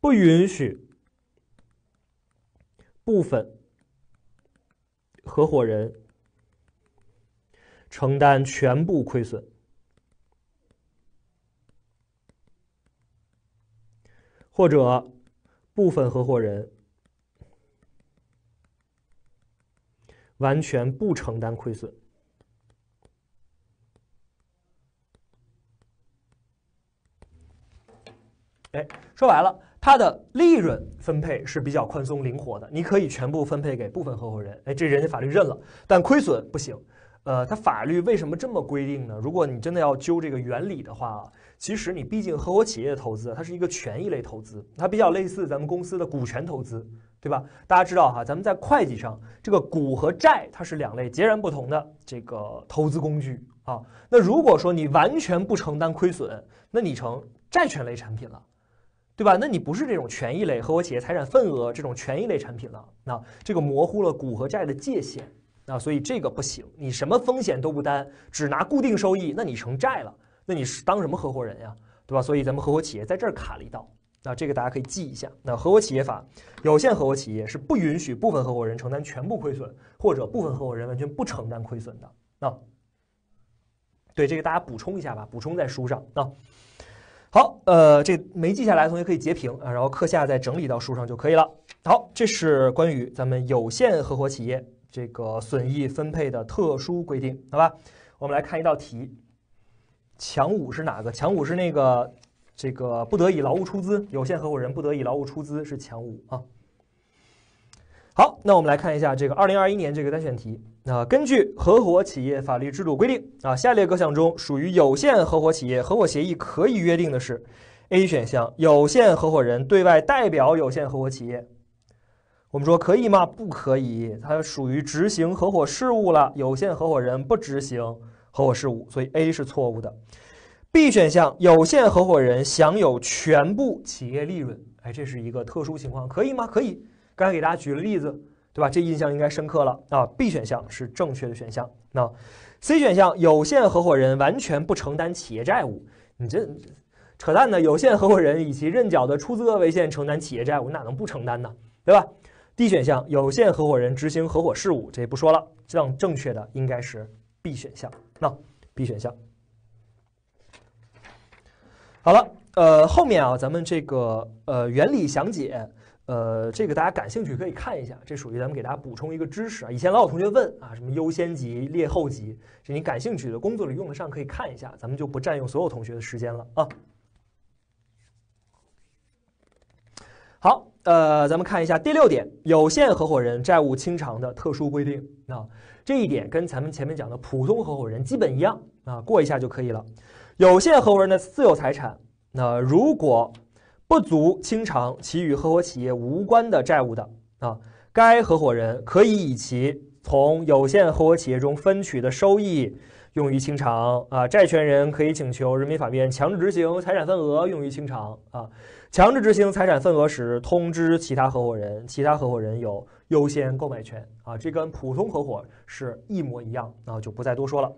Speaker 1: 不允许部分合伙人承担全部亏损。或者部分合伙人完全不承担亏损。哎，说白了，它的利润分配是比较宽松灵活的，你可以全部分配给部分合伙人。哎，这人家法律认了，但亏损不行。呃，它法律为什么这么规定呢？如果你真的要揪这个原理的话。其实你毕竟合伙企业的投资，它是一个权益类投资，它比较类似咱们公司的股权投资，对吧？大家知道哈，咱们在会计上，这个股和债它是两类截然不同的这个投资工具啊。那如果说你完全不承担亏损，那你成债权类产品了，对吧？那你不是这种权益类合伙企业财产份额这种权益类产品了，那这个模糊了股和债的界限，那所以这个不行。你什么风险都不担，只拿固定收益，那你成债了。那你是当什么合伙人呀，对吧？所以咱们合伙企业在这儿卡了一道，那这个大家可以记一下。那合伙企业法，有限合伙企业是不允许部分合伙人承担全部亏损，或者部分合伙人完全不承担亏损的。那，对这个大家补充一下吧，补充在书上。那好，呃，这没记下来，同学可以截屏啊，然后课下再整理到书上就可以了。好，这是关于咱们有限合伙企业这个损益分配的特殊规定，好吧？我们来看一道题。强五是哪个？强五是那个这个不得已劳务出资有限合伙人不得已劳务出资是强五啊。好，那我们来看一下这个二零二一年这个单选题。那根据合伙企业法律制度规定啊，下列各项中属于有限合伙企业合伙协议可以约定的是 A 选项有限合伙人对外代表有限合伙企业。我们说可以吗？不可以，它属于执行合伙事务了，有限合伙人不执行。合伙事务，所以 A 是错误的。B 选项，有限合伙人享有全部企业利润，哎，这是一个特殊情况，可以吗？可以。刚才给大家举了例子，对吧？这印象应该深刻了啊。B 选项是正确的选项。那 C 选项，有限合伙人完全不承担企业债务，你这扯淡呢？有限合伙人以其认缴的出资额为限承担企业债务，哪能不承担呢？对吧？D 选项，有限合伙人执行合伙事务，这不说了。这样正确的应该是 B 选项。那 B 选项好了，呃，后面啊，咱们这个呃原理详解，呃，这个大家感兴趣可以看一下，这属于咱们给大家补充一个知识啊。以前老有同学问啊，什么优先级劣后级，这你感兴趣的工作里用得上可以看一下，咱们就不占用所有同学的时间了啊。好，呃，咱们看一下第六点，有限合伙人债务清偿的特殊规定啊。这一点跟咱们前面讲的普通合伙人基本一样啊，过一下就可以了。有限合伙人的私有财产，那如果不足清偿其与合伙企业无关的债务的啊，该合伙人可以以其从有限合伙企业中分取的收益用于清偿啊。债权人可以请求人民法院强制执行财产份额用于清偿啊。强制执行财产份额时，通知其他合伙人，其他合伙人有。优先购买权啊，这跟普通合伙是一模一样，那就不再多说了。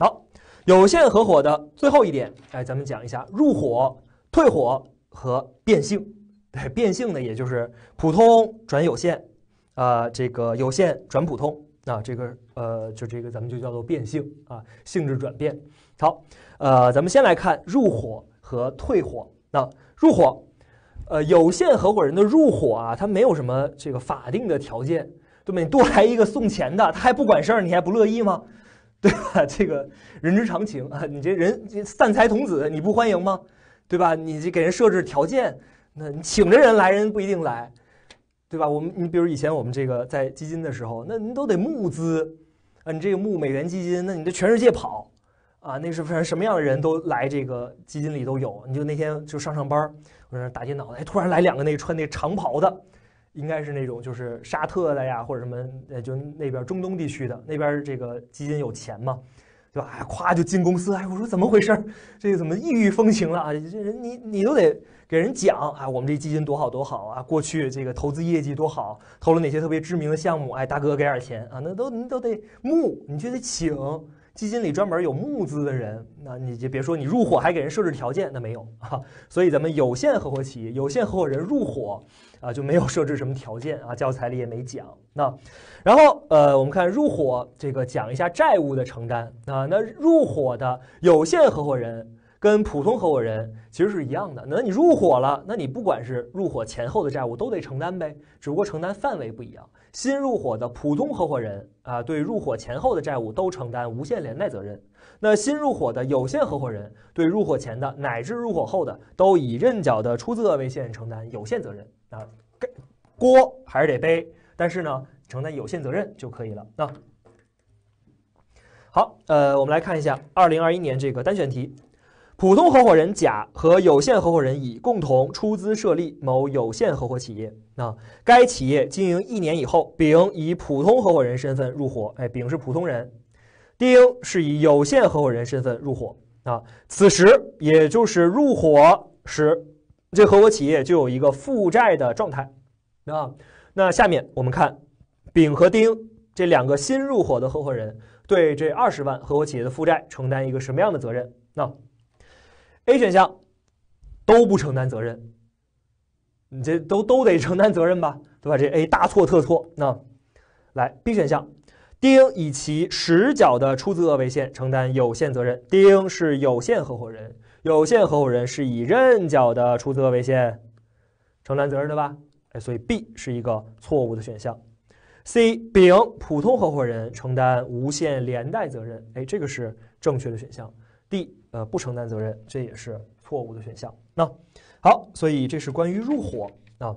Speaker 1: 好，有限合伙的最后一点，哎，咱们讲一下入伙、退伙和变性。变性呢，也就是普通转有限，啊，这个有限转普通，啊，这个呃，就这个咱们就叫做变性啊，性质转变。好，呃，咱们先来看入伙和退伙。那入伙。呃，有限合伙人的入伙啊，他没有什么这个法定的条件，对吧？你多来一个送钱的，他还不管事儿，你还不乐意吗？[laughs] 对吧？这个人之常情啊，你这人散财童子，你不欢迎吗？对吧？你这给人设置条件，那你请着人来，人不一定来，对吧？我们你比如以前我们这个在基金的时候，那你都得募资啊，你这个募美元基金，那你就全世界跑。啊，那是什什么样的人都来这个基金里都有。你就那天就上上班，我那打电脑，哎，突然来两个那穿那长袍的，应该是那种就是沙特的呀，或者什么，呃，就那边中东地区的那边这个基金有钱嘛，对吧？哎，咵就进公司，哎，我说怎么回事？这个怎么异域风情了啊？这人你你都得给人讲啊，我们这基金多好多好啊，过去这个投资业绩多好，投了哪些特别知名的项目？哎，大哥给点钱啊，那都你都得募，你就得请。基金里专门有募资的人，那你就别说你入伙还给人设置条件，那没有啊。所以咱们有限合伙企业有限合伙人入伙啊就没有设置什么条件啊，教材里也没讲。那然后呃我们看入伙这个讲一下债务的承担啊，那入伙的有限合伙人跟普通合伙人其实是一样的，那你入伙了，那你不管是入伙前后的债务都得承担呗，只不过承担范围不一样。新入伙的普通合伙人啊，对入伙前后的债务都承担无限连带责任。那新入伙的有限合伙人，对入伙前的乃至入伙后的，都以认缴的出资额为限承担有限责任。啊，锅还是得背，但是呢，承担有限责任就可以了。那好，呃，我们来看一下二零二一年这个单选题。普通合伙人甲和有限合伙人乙共同出资设立某有限合伙企业。那该企业经营一年以后，丙以普通合伙人身份入伙。哎，丙是普通人，丁是以有限合伙人身份入伙。啊，此时也就是入伙时，这合伙企业就有一个负债的状态。啊，那下面我们看丙和丁这两个新入伙的合伙人对这二十万合伙企业的负债承担一个什么样的责任？那 A 选项都不承担责任，你这都都得承担责任吧，对吧？这 A 大错特错。那来 B 选项，丁以其实缴的出资额为限承担有限责任，丁是有限合伙人，有限合伙人是以认缴的出资额为限承担责任的吧？哎，所以 B 是一个错误的选项。C 丙普通合伙人承担无限连带责任，哎，这个是正确的选项。D 呃，不承担责任，这也是错误的选项。那好，所以这是关于入伙啊，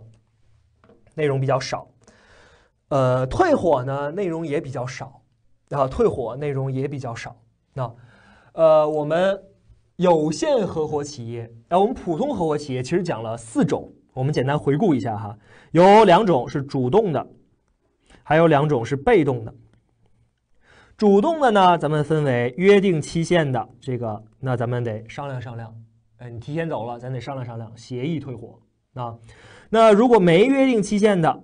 Speaker 1: 内容比较少。呃，退伙呢内容也比较少啊，退伙内容也比较少。那呃，我们有限合伙企业，啊，我们普通合伙企业其实讲了四种，我们简单回顾一下哈，有两种是主动的，还有两种是被动的。主动的呢，咱们分为约定期限的这个，那咱们得商量商量。哎，你提前走了，咱得商量商量，协议退伙。啊。那如果没约定期限的，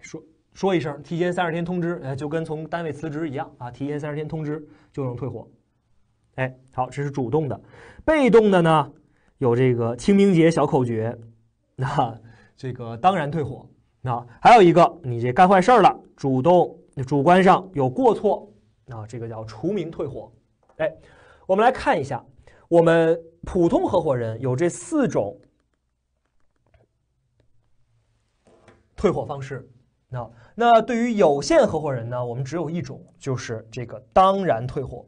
Speaker 1: 说说一声，提前三十天通知，哎，就跟从单位辞职一样啊，提前三十天通知就能退伙。哎，好，这是主动的。被动的呢，有这个清明节小口诀，[laughs] 那这个当然退伙。那还有一个，你这干坏事儿了，主动。那主观上有过错，那这个叫除名退伙。哎，我们来看一下，我们普通合伙人有这四种退伙方式。那那对于有限合伙人呢，我们只有一种，就是这个当然退伙。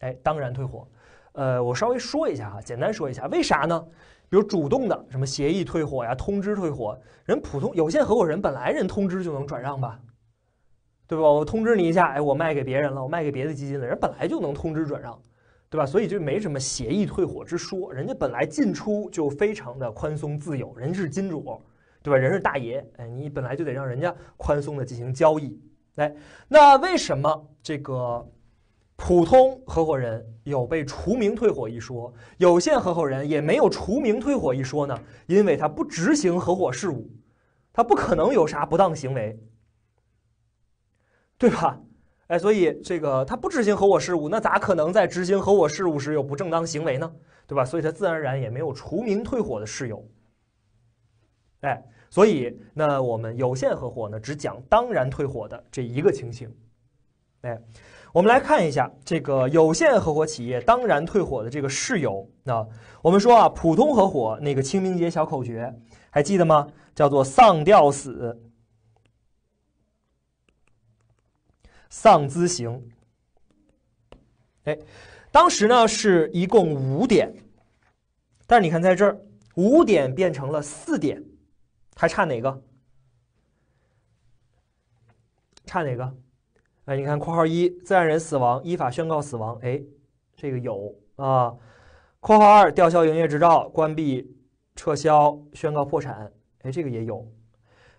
Speaker 1: 哎，当然退伙。呃，我稍微说一下哈，简单说一下，为啥呢？比如主动的，什么协议退伙呀，通知退伙，人普通有限合伙人本来人通知就能转让吧？对吧？我通知你一下，哎，我卖给别人了，我卖给别的基金了。人本来就能通知转让，对吧？所以就没什么协议退伙之说。人家本来进出就非常的宽松自由，人是金主，对吧？人是大爷，哎，你本来就得让人家宽松的进行交易，哎。那为什么这个普通合伙人有被除名退伙一说，有限合伙人也没有除名退伙一说呢？因为他不执行合伙事务，他不可能有啥不当行为。对吧？哎，所以这个他不执行合伙事务，那咋可能在执行合伙事务时有不正当行为呢？对吧？所以他自然而然也没有除名退伙的事由。哎，所以那我们有限合伙呢，只讲当然退伙的这一个情形。哎，我们来看一下这个有限合伙企业当然退伙的这个事由。那我们说啊，普通合伙那个清明节小口诀还记得吗？叫做丧吊死。丧资刑，哎，当时呢是一共五点，但是你看在这儿，五点变成了四点，还差哪个？差哪个？哎，你看，括号一，自然人死亡，依法宣告死亡，哎，这个有啊。括号二，吊销营业执照，关闭、撤销、宣告破产，哎，这个也有。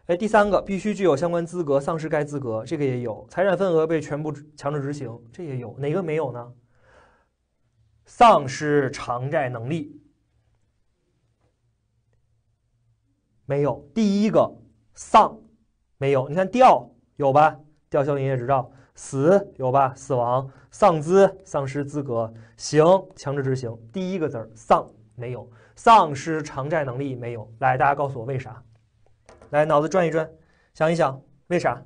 Speaker 1: 哎，第三个必须具有相关资格，丧失该资格，这个也有；财产份额被全部强制执行，这也有。哪个没有呢？丧失偿债能力没有。第一个丧没有，你看吊有吧？吊销营业执照死有吧？死亡丧资丧失资格行强制执行。第一个字儿丧没有，丧失偿债能力没有。来，大家告诉我为啥？来，脑子转一转，想一想，为啥？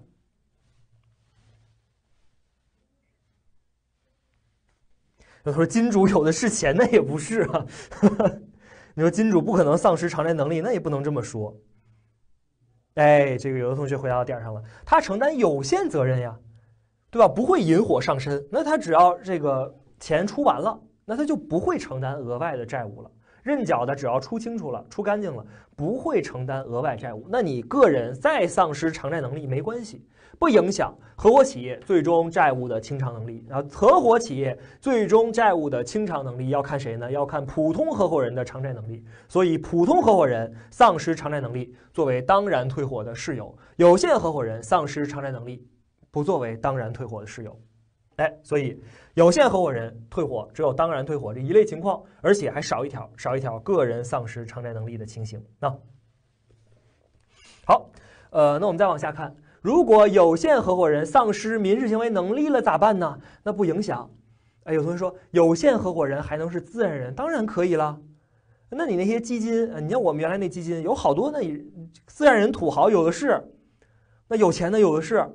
Speaker 1: 有同学说金主有的是钱，那也不是啊。[laughs] 你说金主不可能丧失偿债能力，那也不能这么说。哎，这个有的同学回答到点上了，他承担有限责任呀，对吧？不会引火上身。那他只要这个钱出完了，那他就不会承担额外的债务了。认缴的只要出清楚了、出干净了，不会承担额外债务。那你个人再丧失偿债能力没关系，不影响合伙企业最终债务的清偿能力。啊，合伙企业最终债务的清偿能力要看谁呢？要看普通合伙人的偿债能力。所以，普通合伙人丧失偿债能力，作为当然退伙的事由，有限合伙人丧失偿债能力，不作为当然退伙的事由。哎，所以有限合伙人退伙只有当然退伙这一类情况，而且还少一条，少一条个人丧失偿债能力的情形。那好，呃，那我们再往下看，如果有限合伙人丧失民事行为能力了，咋办呢？那不影响。哎，有同学说，有限合伙人还能是自然人？当然可以了。那你那些基金，你像我们原来那基金，有好多那自然人土豪有的是，那有钱的有的是。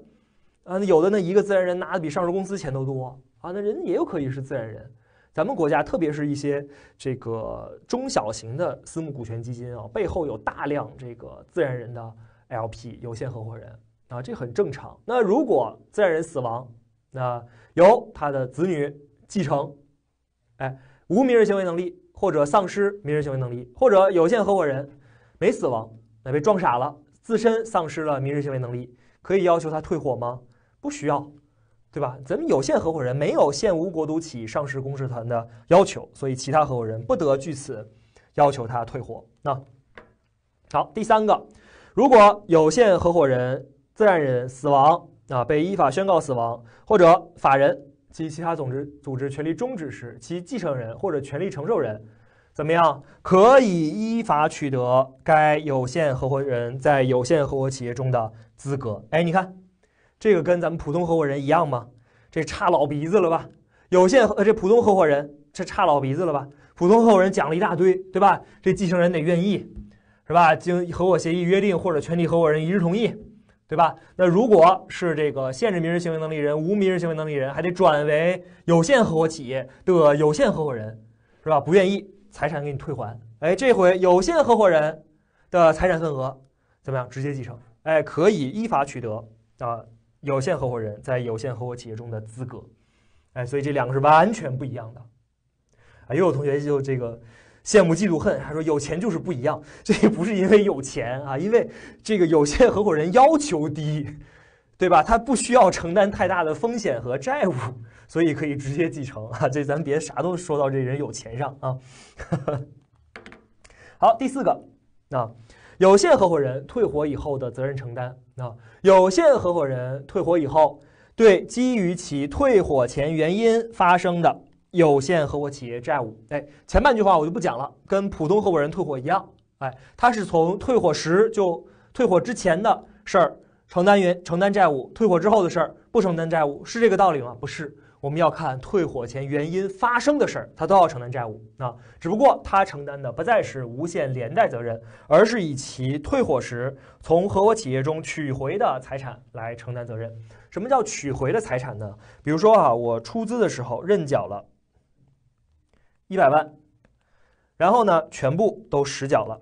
Speaker 1: 啊，有的呢，一个自然人拿的比上市公司钱都多啊，那人也有可以是自然人。咱们国家特别是一些这个中小型的私募股权基金啊，背后有大量这个自然人的 LP 有限合伙人啊，这很正常。那如果自然人死亡，那由他的子女继承。哎，无民事行为能力或者丧失民事行为能力，或者有限合伙人没死亡，那被撞傻了，自身丧失了民事行为能力，可以要求他退伙吗？都需要，对吧？咱们有限合伙人没有现无国独企上市公司团的要求，所以其他合伙人不得据此要求他退货。那好，第三个，如果有限合伙人自然人死亡啊，被依法宣告死亡或者法人及其他组织组织权利终止时，其继承人或者权利承受人怎么样，可以依法取得该有限合伙人在有限合伙企业中的资格。哎，你看。这个跟咱们普通合伙人一样吗？这差老鼻子了吧？有限呃，这普通合伙人这差老鼻子了吧？普通合伙人讲了一大堆，对吧？这继承人得愿意，是吧？经合伙协议约定或者全体合伙人一致同意，对吧？那如果是这个限制民事行为能力人、无民事行为能力人，还得转为有限合伙企业的有限合伙人，是吧？不愿意，财产给你退还。哎，这回有限合伙人的财产份额怎么样？直接继承，哎，可以依法取得啊。有限合伙人在有限合伙企业中的资格，哎，所以这两个是完全不一样的。啊，又有同学就这个羡慕嫉妒恨，他说有钱就是不一样。[laughs] 这也不是因为有钱啊，因为这个有限合伙人要求低，对吧？他不需要承担太大的风险和债务，所以可以直接继承啊。这咱别啥都说到这人有钱上啊。[laughs] 好，第四个啊。有限合伙人退伙以后的责任承担啊，有限合伙人退伙以后，对基于其退伙前原因发生的有限合伙企业债务，哎，前半句话我就不讲了，跟普通合伙人退伙一样，哎，他是从退伙时就退伙之前的事儿承担原承担债务，退伙之后的事儿不承担债务，是这个道理吗？不是。我们要看退伙前原因发生的事儿，他都要承担债务啊。只不过他承担的不再是无限连带责任，而是以其退伙时从合伙企业中取回的财产来承担责任。什么叫取回的财产呢？比如说啊，我出资的时候认缴了一百万，然后呢，全部都实缴了。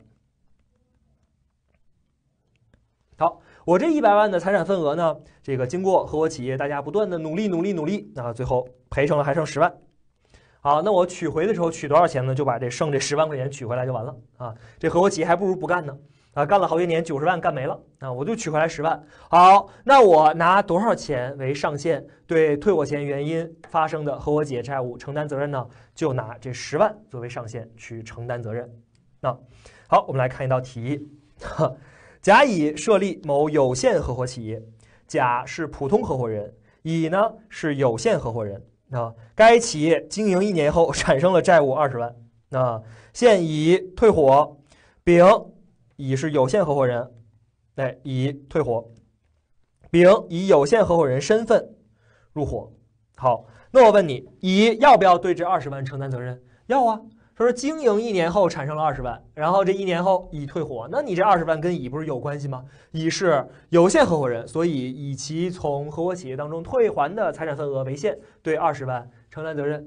Speaker 1: 好。我这一百万的财产份额呢，这个经过合伙企业大家不断的努力努力努力，那最后赔成了还剩十万。好，那我取回的时候取多少钱呢？就把这剩这十万块钱取回来就完了啊。这合伙企业还不如不干呢啊，干了好些年九十万干没了啊，我就取回来十万。好，那我拿多少钱为上限对退我钱原因发生的合伙企业债务承担责任呢？就拿这十万作为上限去承担责任。那好，我们来看一道题。[laughs] 甲乙设立某有限合伙企业，甲是普通合伙人，乙呢是有限合伙人啊。该企业经营一年后产生了债务二十万啊，现乙退伙，丙乙是有限合伙人，哎，乙退伙，丙以有限合伙人身份入伙。好，那我问你，乙要不要对这二十万承担责任？要啊。他说，经营一年后产生了二十万，然后这一年后乙退伙，那你这二十万跟乙不是有关系吗？乙是有限合伙人，所以以其从合伙企业当中退还的财产份额为限对二十万承担责任。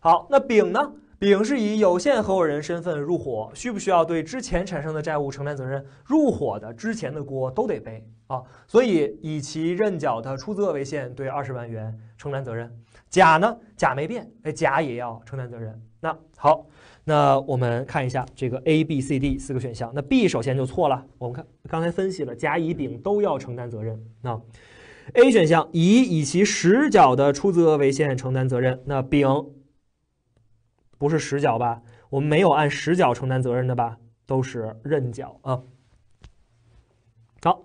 Speaker 1: 好，那丙呢？丙是以有限合伙人身份入伙，需不需要对之前产生的债务承担责任？入伙的之前的锅都得背啊，所以以其认缴的出资额为限对二十万元承担责任。甲呢？甲没变，哎，甲也要承担责任。那好，那我们看一下这个 A、B、C、D 四个选项。那 B 首先就错了。我们看刚才分析了，甲、乙、丙都要承担责任。那 A 选项，乙以其实缴的出资额为限承担责任。那丙不是实缴吧？我们没有按实缴承担责任的吧？都是认缴啊。好，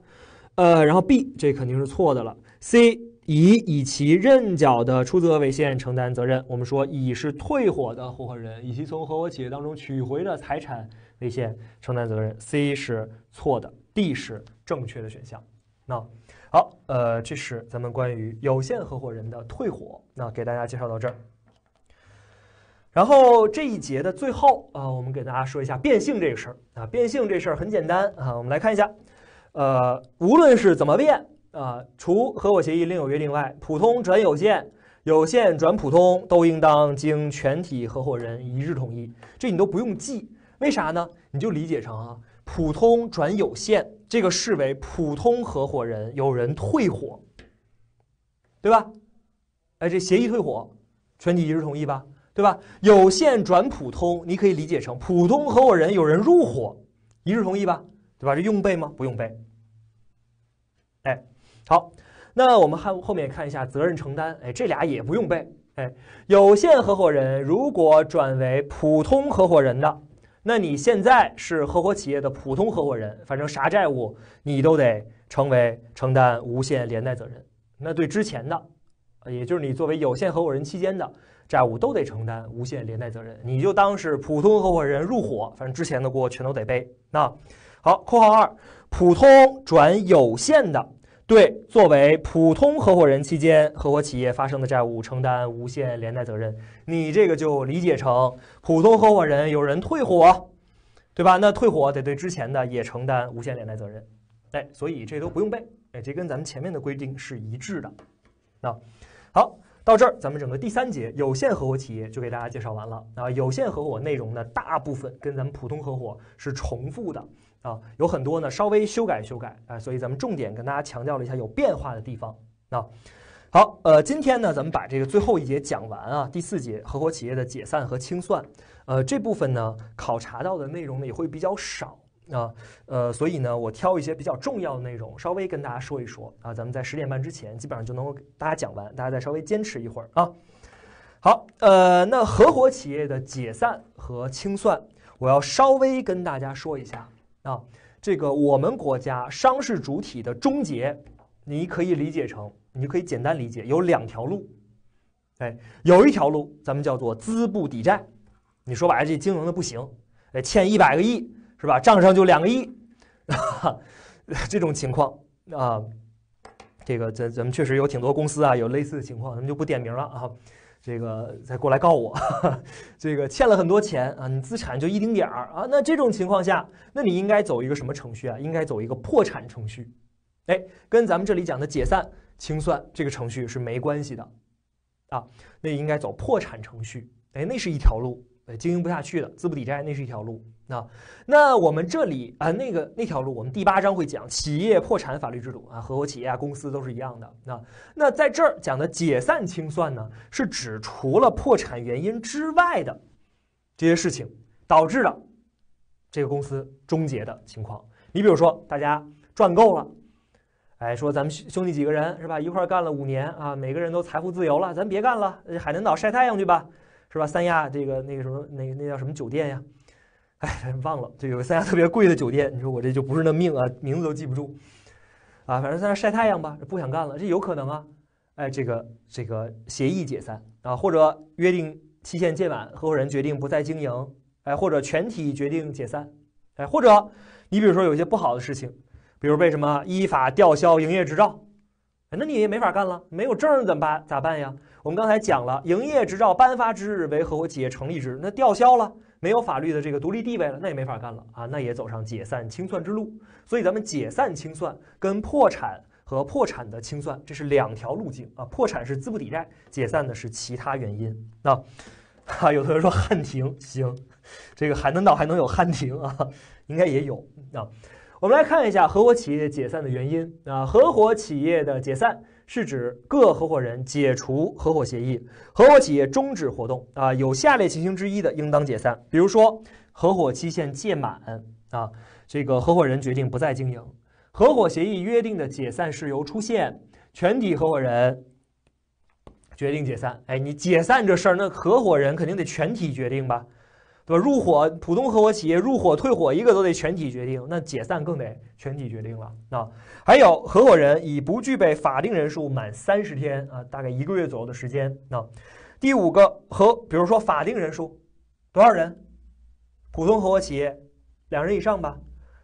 Speaker 1: 呃，然后 B 这肯定是错的了。C。乙以其认缴的出资额为限承担责任。我们说乙是退伙的合伙人，以其从合伙企业当中取回的财产为限承担责任。C 是错的，D 是正确的选项。那好，呃，这是咱们关于有限合伙人的退伙。那给大家介绍到这儿。然后这一节的最后啊，我们给大家说一下变性这个事儿啊。变性这事儿很简单啊，我们来看一下，呃，无论是怎么变。啊，除合伙协议另有约定外，普通转有限、有限转普通都应当经全体合伙人一致同意。这你都不用记，为啥呢？你就理解成啊，普通转有限这个视为普通合伙人有人退伙，对吧？哎，这协议退伙，全体一致同意吧？对吧？有限转普通，你可以理解成普通合伙人有人入伙，一致同意吧？对吧？这用背吗？不用背。哎。好，那我们看后面看一下责任承担，哎，这俩也不用背，哎，有限合伙人如果转为普通合伙人的，那你现在是合伙企业的普通合伙人，反正啥债务你都得成为承担无限连带责任。那对之前的，也就是你作为有限合伙人期间的债务，都得承担无限连带责任。你就当是普通合伙人入伙，反正之前的锅全都得背。那好，括号二，普通转有限的。对，作为普通合伙人期间，合伙企业发生的债务承担无限连带责任。你这个就理解成普通合伙人有人退伙，对吧？那退伙得对之前的也承担无限连带责任。哎，所以这都不用背，哎，这跟咱们前面的规定是一致的。那好，到这儿，咱们整个第三节有限合伙企业就给大家介绍完了。啊，有限合伙内容呢，大部分跟咱们普通合伙是重复的。啊，有很多呢，稍微修改修改啊，所以咱们重点跟大家强调了一下有变化的地方啊。好，呃，今天呢，咱们把这个最后一节讲完啊，第四节合伙企业的解散和清算，呃，这部分呢，考察到的内容呢也会比较少啊，呃，所以呢，我挑一些比较重要的内容稍微跟大家说一说啊。咱们在十点半之前基本上就能够大家讲完，大家再稍微坚持一会儿啊。好，呃，那合伙企业的解散和清算，我要稍微跟大家说一下。啊，这个我们国家商事主体的终结，你可以理解成，你就可以简单理解，有两条路，哎，有一条路咱们叫做资不抵债，你说白了这经营的不行，哎，欠一百个亿是吧？账上就两个亿，[laughs] 这种情况啊，这个咱咱们确实有挺多公司啊，有类似的情况，咱们就不点名了啊。这个再过来告我，[laughs] 这个欠了很多钱啊，你资产就一丁点儿啊，那这种情况下，那你应该走一个什么程序啊？应该走一个破产程序，哎，跟咱们这里讲的解散清算这个程序是没关系的，啊，那应该走破产程序，哎，那是一条路，哎，经营不下去的，资不抵债，那是一条路。啊，那我们这里啊，那个那条路，我们第八章会讲企业破产法律制度啊，合伙企业啊，公司都是一样的。啊，那在这儿讲的解散清算呢，是指除了破产原因之外的这些事情导致的这个公司终结的情况。你比如说，大家赚够了，哎，说咱们兄弟几个人是吧，一块儿干了五年啊，每个人都财富自由了，咱别干了，海南岛晒太阳去吧，是吧？三亚这个那个什么，那那叫什么酒店呀？哎，忘了，就有三亚特别贵的酒店，你说我这就不是那命啊，名字都记不住，啊，反正在那晒太阳吧，不想干了，这有可能啊。哎，这个这个协议解散啊，或者约定期限届满，合伙人决定不再经营，哎，或者全体决定解散，哎，或者你比如说有些不好的事情，比如被什么依法吊销营业执照，哎，那你也没法干了，没有证怎么办？咋办呀？我们刚才讲了，营业执照颁发之日为合伙企业成立之日，那吊销了。没有法律的这个独立地位了，那也没法干了啊，那也走上解散清算之路。所以咱们解散清算跟破产和破产的清算，这是两条路径啊。破产是资不抵债，解散的是其他原因啊。有同学说汉庭行，这个海南岛还能有汉庭啊，应该也有啊。我们来看一下合伙企业解散的原因啊，合伙企业的解散。是指各合伙人解除合伙协议，合伙企业终止活动啊，有下列情形之一的，应当解散。比如说，合伙期限届满啊，这个合伙人决定不再经营，合伙协议约定的解散事由出现，全体合伙人决定解散。哎，你解散这事儿，那合伙人肯定得全体决定吧？对吧？入伙普通合伙企业入伙退伙一个都得全体决定，那解散更得全体决定了啊。还有合伙人已不具备法定人数满三十天啊，大概一个月左右的时间啊。第五个和比如说法定人数多少人？普通合伙企业两人以上吧，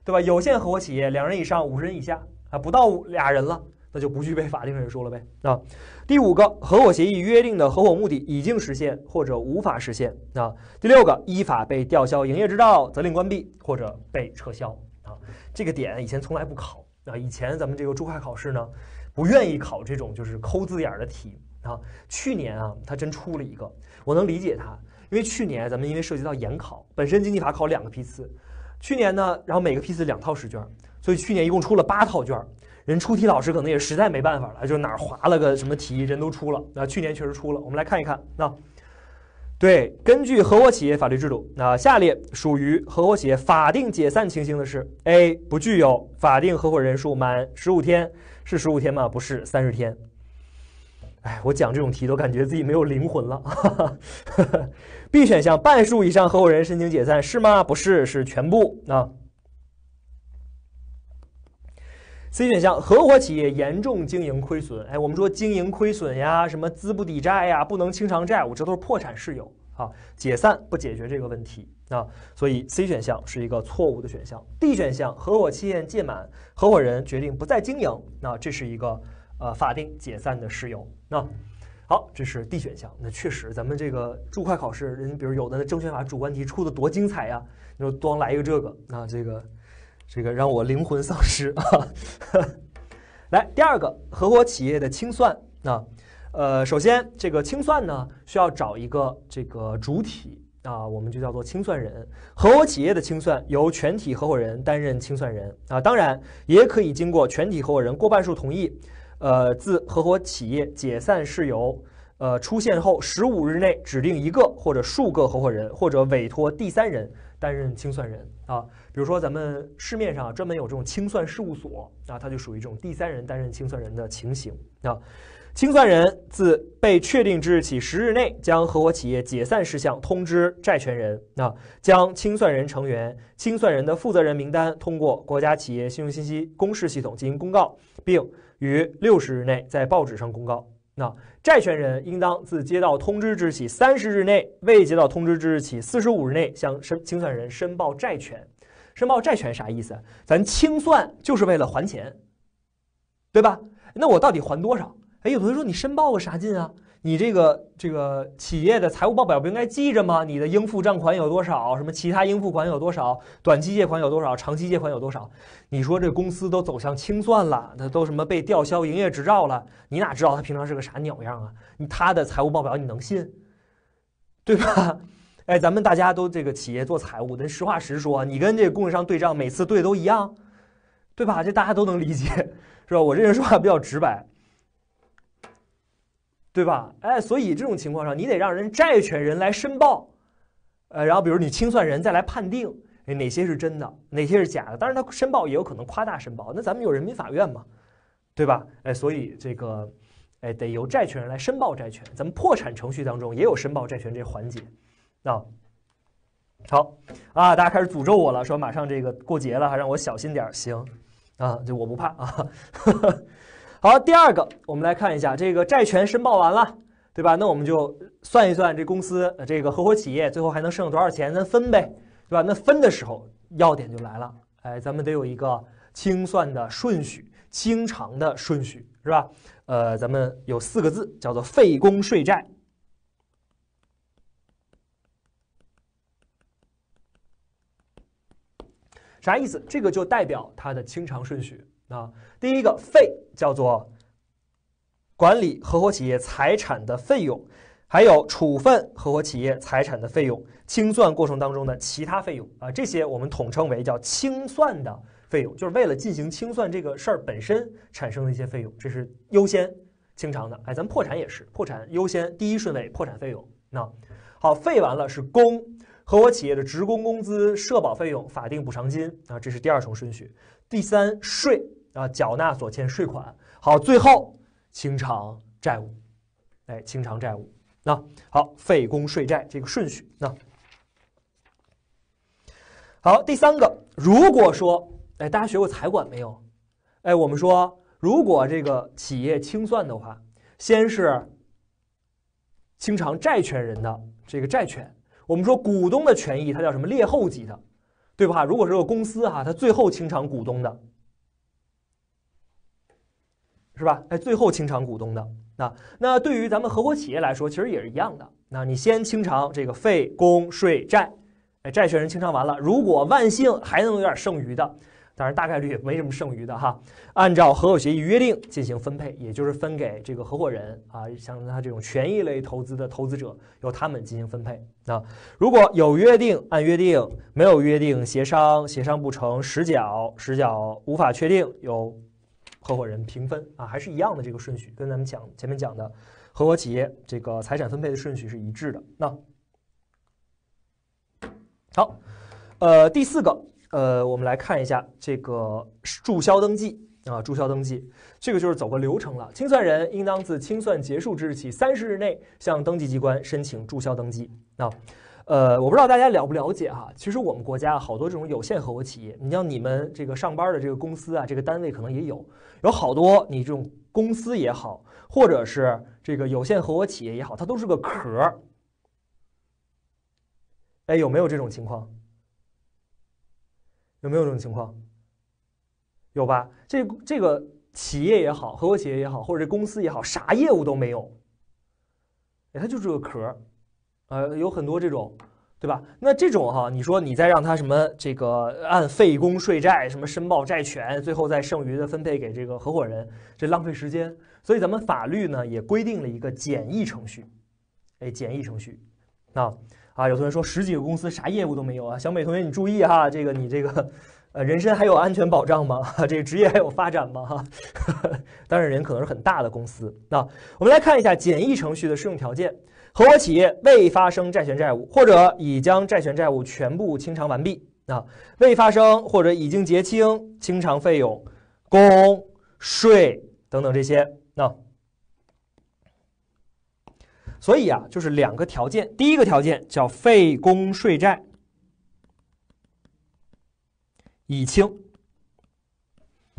Speaker 1: 对吧？有限合伙企业两人以上五十人以下啊，不到俩人了。那就不具备法定人数了呗啊！第五个，合伙协议约定的合伙目的已经实现或者无法实现啊！第六个，依法被吊销营业执照、责令关闭或者被撤销啊！这个点以前从来不考啊！以前咱们这个注会考试呢，不愿意考这种就是抠字眼的题啊！去年啊，他真出了一个，我能理解他，因为去年咱们因为涉及到研考，本身经济法考两个批次，去年呢，然后每个批次两套试卷，所以去年一共出了八套卷儿。人出题老师可能也实在没办法了，就哪划了个什么题，人都出了。那去年确实出了，我们来看一看。那，对，根据合伙企业法律制度，那下列属于合伙企业法定解散情形的是：A，不具有法定合伙人数满十五天，是十五天吗？不是，三十天。哎，我讲这种题都感觉自己没有灵魂了。B [laughs] 选项，半数以上合伙人申请解散是吗？不是，是全部。那。C 选项合伙企业严重经营亏损，哎，我们说经营亏损呀，什么资不抵债呀，不能清偿债务，这都是破产事由啊，解散不解决这个问题啊，所以 C 选项是一个错误的选项。D 选项合伙期限届满，合伙人决定不再经营，那这是一个呃法定解散的事由啊，好，这是 D 选项，那确实咱们这个注会考试，人比如有的那证券法主观题出的多精彩呀，你说光来一个这个，那这个。这个让我灵魂丧失啊！[laughs] 来，第二个合伙企业的清算啊，呃，首先这个清算呢，需要找一个这个主体啊，我们就叫做清算人。合伙企业的清算由全体合伙人担任清算人啊，当然也可以经过全体合伙人过半数同意，呃，自合伙企业解散事由呃出现后十五日内，指定一个或者数个合伙人或者委托第三人担任清算人啊。比如说，咱们市面上专门有这种清算事务所，啊，它就属于这种第三人担任清算人的情形。啊。清算人自被确定之日起十日内，将合伙企业解散事项通知债权人；那将清算人成员、清算人的负责人名单，通过国家企业信用信息公示系统进行公告，并于六十日内在报纸上公告。那债权人应当自接到通知之日起三十日内，未接到通知之日起四十五日内，向申清算人申报债权。申报债权啥意思？咱清算就是为了还钱，对吧？那我到底还多少？哎，有同学说你申报个啥劲啊？你这个这个企业的财务报表不应该记着吗？你的应付账款有多少？什么其他应付款有多少？短期借款有多少？长期借款有多少？你说这公司都走向清算了，那都什么被吊销营业执照了，你哪知道他平常是个啥鸟样啊？他的财务报表你能信，对吧？哎，咱们大家都这个企业做财务的，实话实说，你跟这供应商对账，每次对都一样，对吧？这大家都能理解，是吧？我这人说话比较直白，对吧？哎，所以这种情况上，你得让人债权人来申报，呃，然后比如你清算人再来判定，哎，哪些是真的，哪些是假的。当然，他申报也有可能夸大申报，那咱们有人民法院嘛，对吧？哎，所以这个，哎，得由债权人来申报债权。咱们破产程序当中也有申报债权这环节。那好啊，大家开始诅咒我了，说马上这个过节了，还让我小心点，行啊，就我不怕啊。[laughs] 好，第二个，我们来看一下这个债权申报完了，对吧？那我们就算一算这公司这个合伙企业最后还能剩多少钱，咱分呗，对吧？那分的时候要点就来了，哎，咱们得有一个清算的顺序，清偿的顺序，是吧？呃，咱们有四个字，叫做费公税债。啥意思？这个就代表它的清偿顺序啊。第一个费叫做管理合伙企业财产的费用，还有处分合伙企业财产的费用，清算过程当中的其他费用啊，这些我们统称为叫清算的费用，就是为了进行清算这个事儿本身产生的一些费用，这是优先清偿的。哎，咱们破产也是破产优先第一顺位破产费用。那好，费完了是公。合伙企业的职工工资、社保费用、法定补偿金啊，这是第二重顺序。第三，税啊，缴纳所欠税款。好，最后清偿债务，哎，清偿债务。那好，费工税债这个顺序。那好，第三个，如果说哎，大家学过财管没有？哎，我们说，如果这个企业清算的话，先是清偿债权人的这个债权。我们说股东的权益，它叫什么劣后级的，对吧？如果是个公司哈，它最后清偿股东的，是吧？哎，最后清偿股东的，那那对于咱们合伙企业来说，其实也是一样的。那你先清偿这个费、工、税、债，哎，债权人清偿完了，如果万幸还能有点剩余的。当然，大概率也没什么剩余的哈。按照合伙协议约定进行分配，也就是分给这个合伙人啊，像他这种权益类投资的投资者，由他们进行分配。那如果有约定，按约定；没有约定，协商；协商不成，实缴；实缴无法确定，由合伙人平分。啊，还是一样的这个顺序，跟咱们讲前面讲的合伙企业这个财产分配的顺序是一致的。那好，呃，第四个。呃，我们来看一下这个注销登记啊，注销登记，这个就是走个流程了。清算人应当自清算结束之日起三十日内，向登记机关申请注销登记。那，呃，我不知道大家了不了解哈，其实我们国家好多这种有限合伙企业，你像你们这个上班的这个公司啊，这个单位可能也有，有好多你这种公司也好，或者是这个有限合伙企业也好，它都是个壳儿。哎，有没有这种情况？有没有这种情况？有吧？这这个企业也好，合伙企业也好，或者这公司也好，啥业务都没有，哎，它就是个壳儿，呃，有很多这种，对吧？那这种哈，你说你再让他什么这个按废工税债什么申报债权，最后再剩余的分配给这个合伙人，这浪费时间。所以咱们法律呢也规定了一个简易程序，哎，简易程序，啊。啊，有同学说十几个公司啥业务都没有啊，小美同学你注意哈，这个你这个，呃，人身还有安全保障吗？[laughs] 这个职业还有发展吗？哈，[laughs] 当然人可能是很大的公司。那我们来看一下简易程序的适用条件：合伙企业未发生债权债务，或者已将债权债务全部清偿完毕；啊，未发生或者已经结清清偿费用、公税等等这些。那所以啊，就是两个条件。第一个条件叫费公税债已清，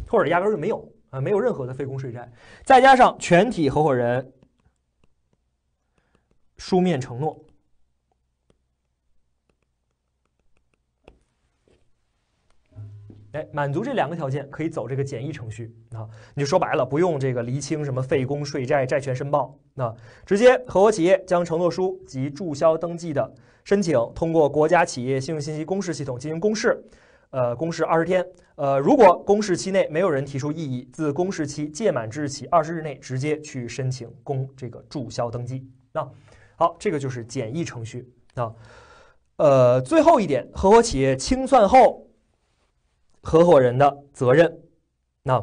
Speaker 1: 或者压根就没有啊，没有任何的费公税债。再加上全体合伙人书面承诺。哎，满足这两个条件可以走这个简易程序啊！你就说白了，不用这个厘清什么费工、税债债权申报啊，直接合伙企业将承诺书及注销登记的申请通过国家企业信用信息公示系统进行公示，呃，公示二十天，呃，如果公示期内没有人提出异议，自公示期届满之日起二十日内直接去申请公这个注销登记。那好，这个就是简易程序啊。呃，最后一点，合伙企业清算后。合伙人的责任，那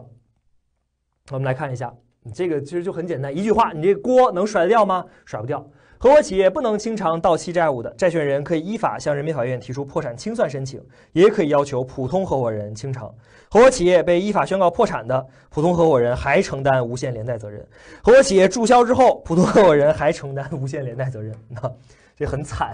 Speaker 1: 我们来看一下，你这个其实就很简单，一句话，你这锅能甩掉吗？甩不掉。合伙企业不能清偿到期债务的，债权人可以依法向人民法院提出破产清算申请，也可以要求普通合伙人清偿。合伙企业被依法宣告破产的，普通合伙人还承担无限连带责任。合伙企业注销之后，普通合伙人还承担无限连带责任啊，[laughs] 这很惨，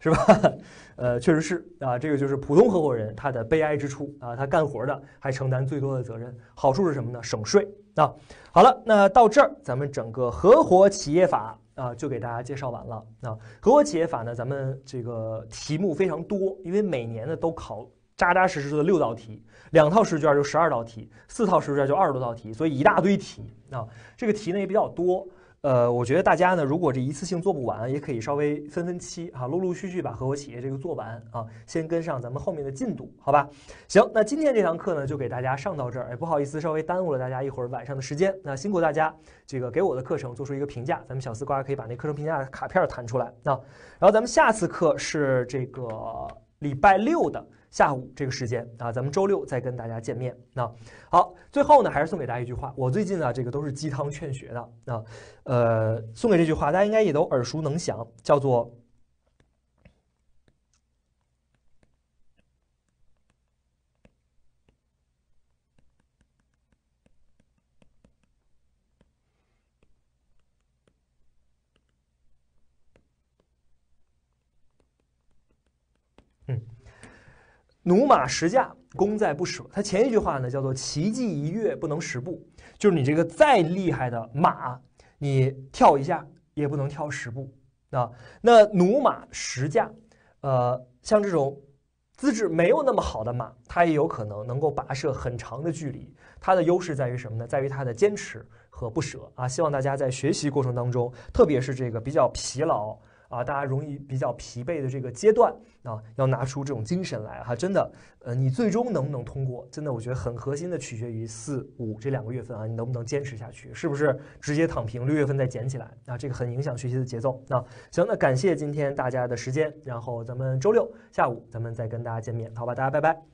Speaker 1: 是吧？[laughs] 呃，确实是啊，这个就是普通合伙人他的悲哀之处啊，他干活的还承担最多的责任。好处是什么呢？省税啊。好了，那到这儿，咱们整个合伙企业法。啊，就给大家介绍完了。啊，合伙企业法呢，咱们这个题目非常多，因为每年呢都考扎扎实实的六道题，两套试卷就十二道题，四套试卷就二十多道题，所以一大堆题啊。这个题呢也比较多。呃，我觉得大家呢，如果这一次性做不完，也可以稍微分分期啊，陆陆续续把合伙企业这个做完啊，先跟上咱们后面的进度，好吧？行，那今天这堂课呢，就给大家上到这儿，也不好意思稍微耽误了大家一会儿晚上的时间，那辛苦大家这个给我的课程做出一个评价，咱们小丝瓜可以把那课程评价卡片弹出来啊，然后咱们下次课是这个礼拜六的。下午这个时间啊，咱们周六再跟大家见面。那好，最后呢，还是送给大家一句话，我最近啊，这个都是鸡汤劝学的。那，呃，送给这句话，大家应该也都耳熟能详，叫做。驽马十驾，功在不舍。他前一句话呢，叫做“骐骥一跃，不能十步”，就是你这个再厉害的马，你跳一下也不能跳十步啊。那驽马十驾，呃，像这种资质没有那么好的马，它也有可能能够跋涉很长的距离。它的优势在于什么呢？在于它的坚持和不舍啊。希望大家在学习过程当中，特别是这个比较疲劳。啊，大家容易比较疲惫的这个阶段啊，要拿出这种精神来哈，真的，呃，你最终能不能通过，真的我觉得很核心的取决于四五这两个月份啊，你能不能坚持下去，是不是直接躺平，六月份再捡起来啊，这个很影响学习的节奏。那行，那感谢今天大家的时间，然后咱们周六下午咱们再跟大家见面，好吧，大家拜拜。